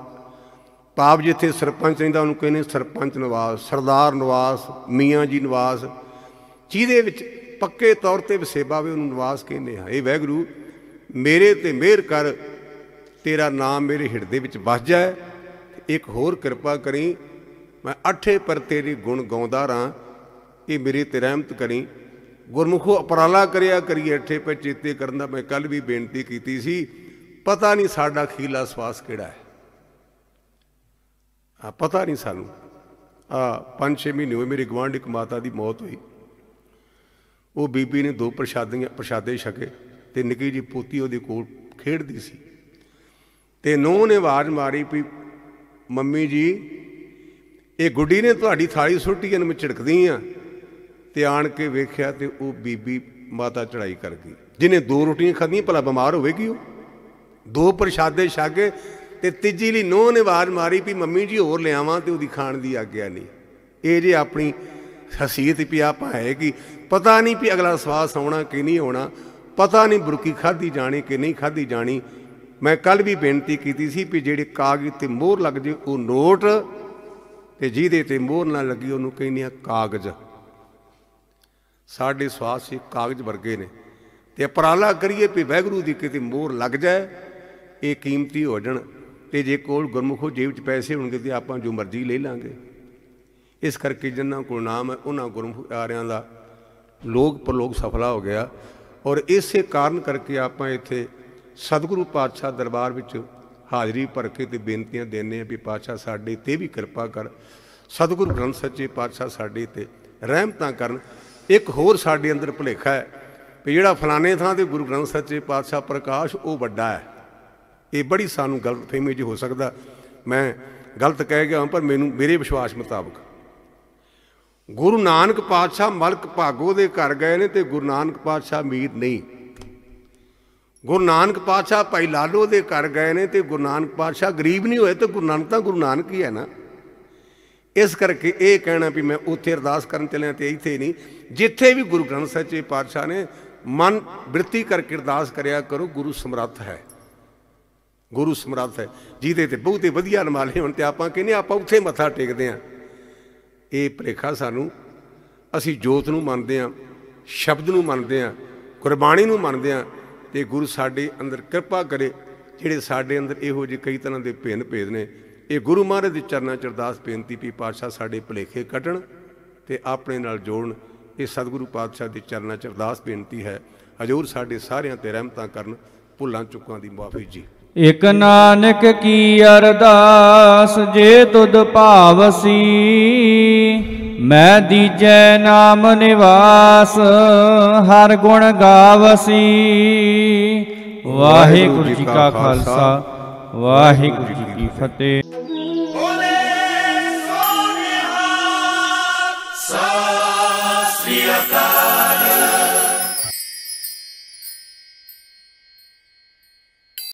ਪਾਪ ਜਿੱਥੇ ਸਰਪੰਚ ਰਹਿੰਦਾ ਉਹਨੂੰ ਕਹਿੰਦੇ ਸਰਪੰਚ ਨਿਵਾਸ ਸਰਦਾਰ ਨਿਵਾਸ ਮੀਆਂ ਜੀ ਨਿਵਾਸ ਜਿਹਦੇ ਵਿੱਚ ਪੱਕੇ ਤੌਰ ਤੇ ਵਸੇਬਾ ਵੇ ਉਹਨੂੰ ਨਿਵਾਸ ਕਹਿੰਦੇ ਆ ਇਹ ਵੈਗਰੂ ਮੇਰੇ ਤੇ ਮਿਹਰ ਕਰ ਤੇਰਾ ਨਾਮ ਮੇਰੇ ਹਿਰਦੇ ਵਿੱਚ ਵੱਜ ਜਾਏ ਇੱਕ ਹੋਰ ਕਿਰਪਾ ਕਰੀ ਮੈਂ ਅਠੇ ਪਰ ਤੇਰੀ ਗੁਣ ਗਾਉਂਦਾ ਰਾਂ ਇਹ ਮੇਰੀ ਤੇ ਰਹਿਮਤ ਕਰੀ ਗੁਰਮੁਖੋ ਅਪਰਾਲਾ ਕਰਿਆ ਕਰੀਏ ਅਠੇ ਪੈ ਚੇਤੇ ਕਰਨ ਦਾ ਮੈਂ ਕੱਲ ਵੀ ਬੇਨਤੀ ਕੀਤੀ ਸੀ ਪਤਾ ਨਹੀਂ ਸਾਡਾ ਖੀਲਾ ਸਵਾਸ ਕਿਹੜਾ ਹੈ ਆ ਪਤਾ ਨਹੀਂ ਸਾਨੂੰ ਆ ਪੰਜ ਛੇ ਮਹੀਨੇ ਹੋਏ ਮੇਰੀ ਗਵਾਂਢ ਇੱਕ ਮਾਤਾ ਦੀ ਮੌਤ ਹੋਈ ਉਹ ਬੀਬੀ ਨੇ ਦੋ ਪ੍ਰਸ਼ਾਦੀਆਂ ਪ੍ਰਸ਼ਾਦੇ ਛਕੇ ਤੇ ਨਿੱਕੀ ਜੀ ਪੋਤੀ ਉਹਦੇ ਕੋਲ ਖੇਡਦੀ ਸੀ ਤੇ ਨੂੰਹ ਨੇ ਆਵਾਜ਼ ਮਾਰੀ ਵੀ ਮੰਮੀ ਜੀ ਇਹ ਗੁੱਡੀ ਨੇ ਤੁਹਾਡੀ ਥਾਲੀ ਸੁੱਟੀ ਇਹਨੂੰ ਝਿੜਕਦੀ ਆ ਤੇ ਆਣ ਕੇ ਵੇਖਿਆ ਤੇ ਉਹ ਬੀਬੀ ਮਾਤਾ ਚੜਾਈ ਕਰ ਗਈ ਜਿਹਨੇ ਦੋ ਰੋਟੀਆਂ ਖਾਧੀਆਂ ਭਲਾ ਬਿਮਾਰ ਹੋਵੇਗੀ ਉਹ ਦੋ ਪ੍ਰਸ਼ਾਦੇ ਛਾਗੇ ਤੇ ਤੀਜੀ ਲਈ ਨੋਹ ਨੇ ਆਵਾਜ਼ ਮਾਰੀ ਵੀ ਮੰਮੀ ਜੀ ਹੋਰ ਲਿਆਵਾਂ ਤੇ ਉਹਦੀ ਖਾਣ ਦੀ ਆਗਿਆ ਨਹੀਂ ਇਹ ਜੇ ਆਪਣੀ ਹਸੀਤ ਵੀ ਪਾਏਗੀ ਪਤਾ ਨਹੀਂ ਵੀ ਅਗਲਾ ਸਵਾਸ ਆਉਣਾ ਕਿ ਨਹੀਂ ਆਉਣਾ ਪਤਾ ਨਹੀਂ ਬੁਰਕੀ ਖਾਧੀ ਜਾਣੀ ਕਿ ਨਹੀਂ ਖਾਧੀ ਜਾਣੀ ਮੈਂ ਕੱਲ ਵੀ ਬੇਨਤੀ ਕੀਤੀ ਸੀ ਵੀ ਜਿਹੜੇ ਕਾਗਜ਼ ਤੇ ਮੋਹਰ ਲੱਗ ਜੇ ਉਹ ਨੋਟ ਤੇ ਜਿਹਦੇ ਤੇ ਮੋਹਰ ਨਾ ਲੱਗੀ ਉਹਨੂੰ ਕਹਿੰਦੇ ਆ ਕਾਗਜ਼ ਸਾਡੇ ਸਵਾਸ ਹੀ ਕਾਗਜ਼ ਵਰਗੇ ਨੇ ਤੇ ਅਪਰਾਲਾ ਕਰੀਏ ਵੀ ਵੈਗਰੂ ਦੀ ਕਿਤੇ ਮੋਹਰ ਲੱਗ ਜਾਏ ਇਹ ਕੀਮਤੀ ਹੋ ਜਾਣ ਤੇ ਜੇ ਕੋਲ ਗੁਰਮੁਖੋ ਜੇਬ 'ਚ ਪੈਸੇ ਹੋਣਗੇ ਤੇ ਆਪਾਂ ਜੋ ਮਰਜ਼ੀ ਲੈ ਲਾਂਗੇ ਇਸ ਕਰਕੇ ਜਿੰਨਾਂ ਕੋਲ ਨਾਮ ਹੈ ਉਹਨਾਂ ਗੁਰਮੁਖ ਆਰਿਆਂ ਦਾ ਲੋਕ ਪ੍ਰਲੋਕ ਸਫਲਾ ਹੋ ਗਿਆ ਔਰ ਇਸੇ ਕਾਰਨ ਕਰਕੇ ਆਪਾਂ ਇੱਥੇ ਸਤਿਗੁਰੂ ਪਾਤਸ਼ਾਹ ਦਰਬਾਰ ਵਿੱਚ ਹਾਜ਼ਰੀ ਭਰ ਕੇ ਤੇ ਬੇਨਤੀਆਂ ਦੇਨੇ ਆ ਵੀ ਪਾਤਸ਼ਾਹ ਸਾਡੇ ਤੇ ਵੀ ਕਿਰਪਾ ਕਰ ਸਤਿਗੁਰੂ ਗ੍ਰੰਥ ਸੱਚੇ ਪਾਤਸ਼ਾਹ ਸਾਡੇ ਤੇ ਰਹਿਮਤਾਂ ਕਰਨ ਇੱਕ ਹੋਰ ਸਾਡੇ ਅੰਦਰ ਭੁਲੇਖਾ ਹੈ ਵੀ ਜਿਹੜਾ ਫਲਾਣੇ ਥਾਂ ਤੇ ਗੁਰੂ ਗ੍ਰੰਥ ਸੱਚੇ ਪਾਤਸ਼ਾਹ ਪ੍ਰਕਾਸ਼ ਉਹ ਵੱਡਾ ਹੈ ਇਹ ਬੜੀ ਸਾਨੂੰ ਗਲਤਫਹਿਮੀ ਜੀ ਹੋ ਸਕਦਾ ਮੈਂ ਗਲਤ ਕਹਿ ਗਿਆ ਪਰ ਮੈਨੂੰ ਮੇਰੇ ਵਿਸ਼ਵਾਸ ਮੁਤਾਬਕ ਗੁਰੂ ਨਾਨਕ ਪਾਤਸ਼ਾਹ ਮਲਕ ਭਾਗੋ ਦੇ ਘਰ ਗਏ ਨੇ ਤੇ ਗੁਰੂ ਨਾਨਕ ਪਾਤਸ਼ਾਹ ਮੀਰ ਨਹੀਂ ਗੁਰੂ ਨਾਨਕ ਪਾਤਸ਼ਾਹ ਭਾਈ ਲਾਲੋ ਦੇ ਘਰ ਗਏ ਨੇ ਤੇ ਗੁਰੂ ਨਾਨਕ ਪਾਤਸ਼ਾਹ ਗਰੀਬ ਨਹੀਂ ਹੋਏ ਤੇ ਗੁਰੂ ਨਾਨਕ ਤਾਂ ਗੁਰੂ ਨਾਨਕ ਹੀ ਹੈ ਨਾ ਇਸ ਕਰਕੇ ਇਹ ਕਹਿਣਾ ਵੀ ਮੈਂ ਉੱਥੇ ਅਰਦਾਸ ਕਰਨ ਚੱਲਿਆ ਤੇ ਇੱਥੇ ਨਹੀਂ ਜਿੱਥੇ ਵੀ ਗੁਰੂ ਗ੍ਰੰਥ ਸਾਹਿਬ ਜੀ ਪਾਤਸ਼ਾਹ ਨੇ ਮਨ ਬ੍ਰਿਤੀ ਕਰਕੇ ਅਰਦਾਸ ਕਰਿਆ ਕਰੋ ਗੁਰੂ ਸਮਰੱਥ ਹੈ ਗੁਰੂ ਸਮਰੱਥ ਹੈ ਜਿਹਦੇ ਤੇ ਬਹੁਤੇ ਵਧੀਆ ਨਮਾਲੇ ਹੁਣ ਤੇ ਆਪਾਂ ਕਹਿੰਦੇ ਆਪਾਂ ਉੱਥੇ ਮੱਥਾ ਟੇਕਦੇ ਆਂ ਇਹ ਪ੍ਰੇਖਾ ਸਾਨੂੰ ਅਸੀਂ ਜੋਤ ਨੂੰ ਮੰਨਦੇ ਆਂ ਸ਼ਬਦ ਨੂੰ ਮੰਨਦੇ ਆਂ ਕੁਰਬਾਨੀ ਨੂੰ ਮੰਨਦੇ ਆਂ ਤੇ ਗੁਰੂ ਸਾਡੇ ਅੰਦਰ ਕਿਰਪਾ ਕਰੇ ਜਿਹੜੇ ਸਾਡੇ ਅੰਦਰ ਇਹੋ ਜਿਹੇ ਕਈ ਤਰ੍ਹਾਂ ਦੇ ਭੇਨ ਭੇਦ ਨੇ ਇਹ ਗੁਰੂ ਮਹਾਰਾਜ ਦੇ ਚਰਨਾਂ ਚ ਅਰਦਾਸ ਬੇਨਤੀ ਵੀ ਪਾਤਸ਼ਾਹ ਸਾਡੇ ਭਲੇਖੇ ਕੱਟਣ ਤੇ ਆਪਣੇ ਨਾਲ ਜੋੜਨ ਇਹ ਸਤਿਗੁਰੂ ਪਾਤਸ਼ਾਹ ਦੇ ਚਰਨਾਂ ਚ ਅਰਦਾਸ ਬੇਨਤੀ ਹੈ ਹਜੂਰ ਸਾਡੇ ਸਾਰਿਆਂ ਤੇ ਰਹਿਮਤਾਂ ਕਰਨ ਭੁੱਲਾਂ ਚੁੱਕਾਂ ਦੀ ਮਾਫੀ ਜੀ ਇਕ ਨਾਨਕ ਕੀ ਅਰਦਾਸ ਜੇ ਤੁਧ ਭਾਵਸੀ ਮੈਂ ਦੀਜੈ ਨਾਮ ਨਿਵਾਸ ਹਰ ਗੁਣ ਗਾਵਸੀ ਵਾਹਿਗੁਰੂ ਜੀ ਕਾ ਖਾਲਸਾ ਵਾਹਿਗੁਰੂ ਜੀ ਕੀ ਫਤਿਹ ਬੋਲੇ ਸੋਨਿਹਾ ਸ੍ਰੀ ਅਕਾਲ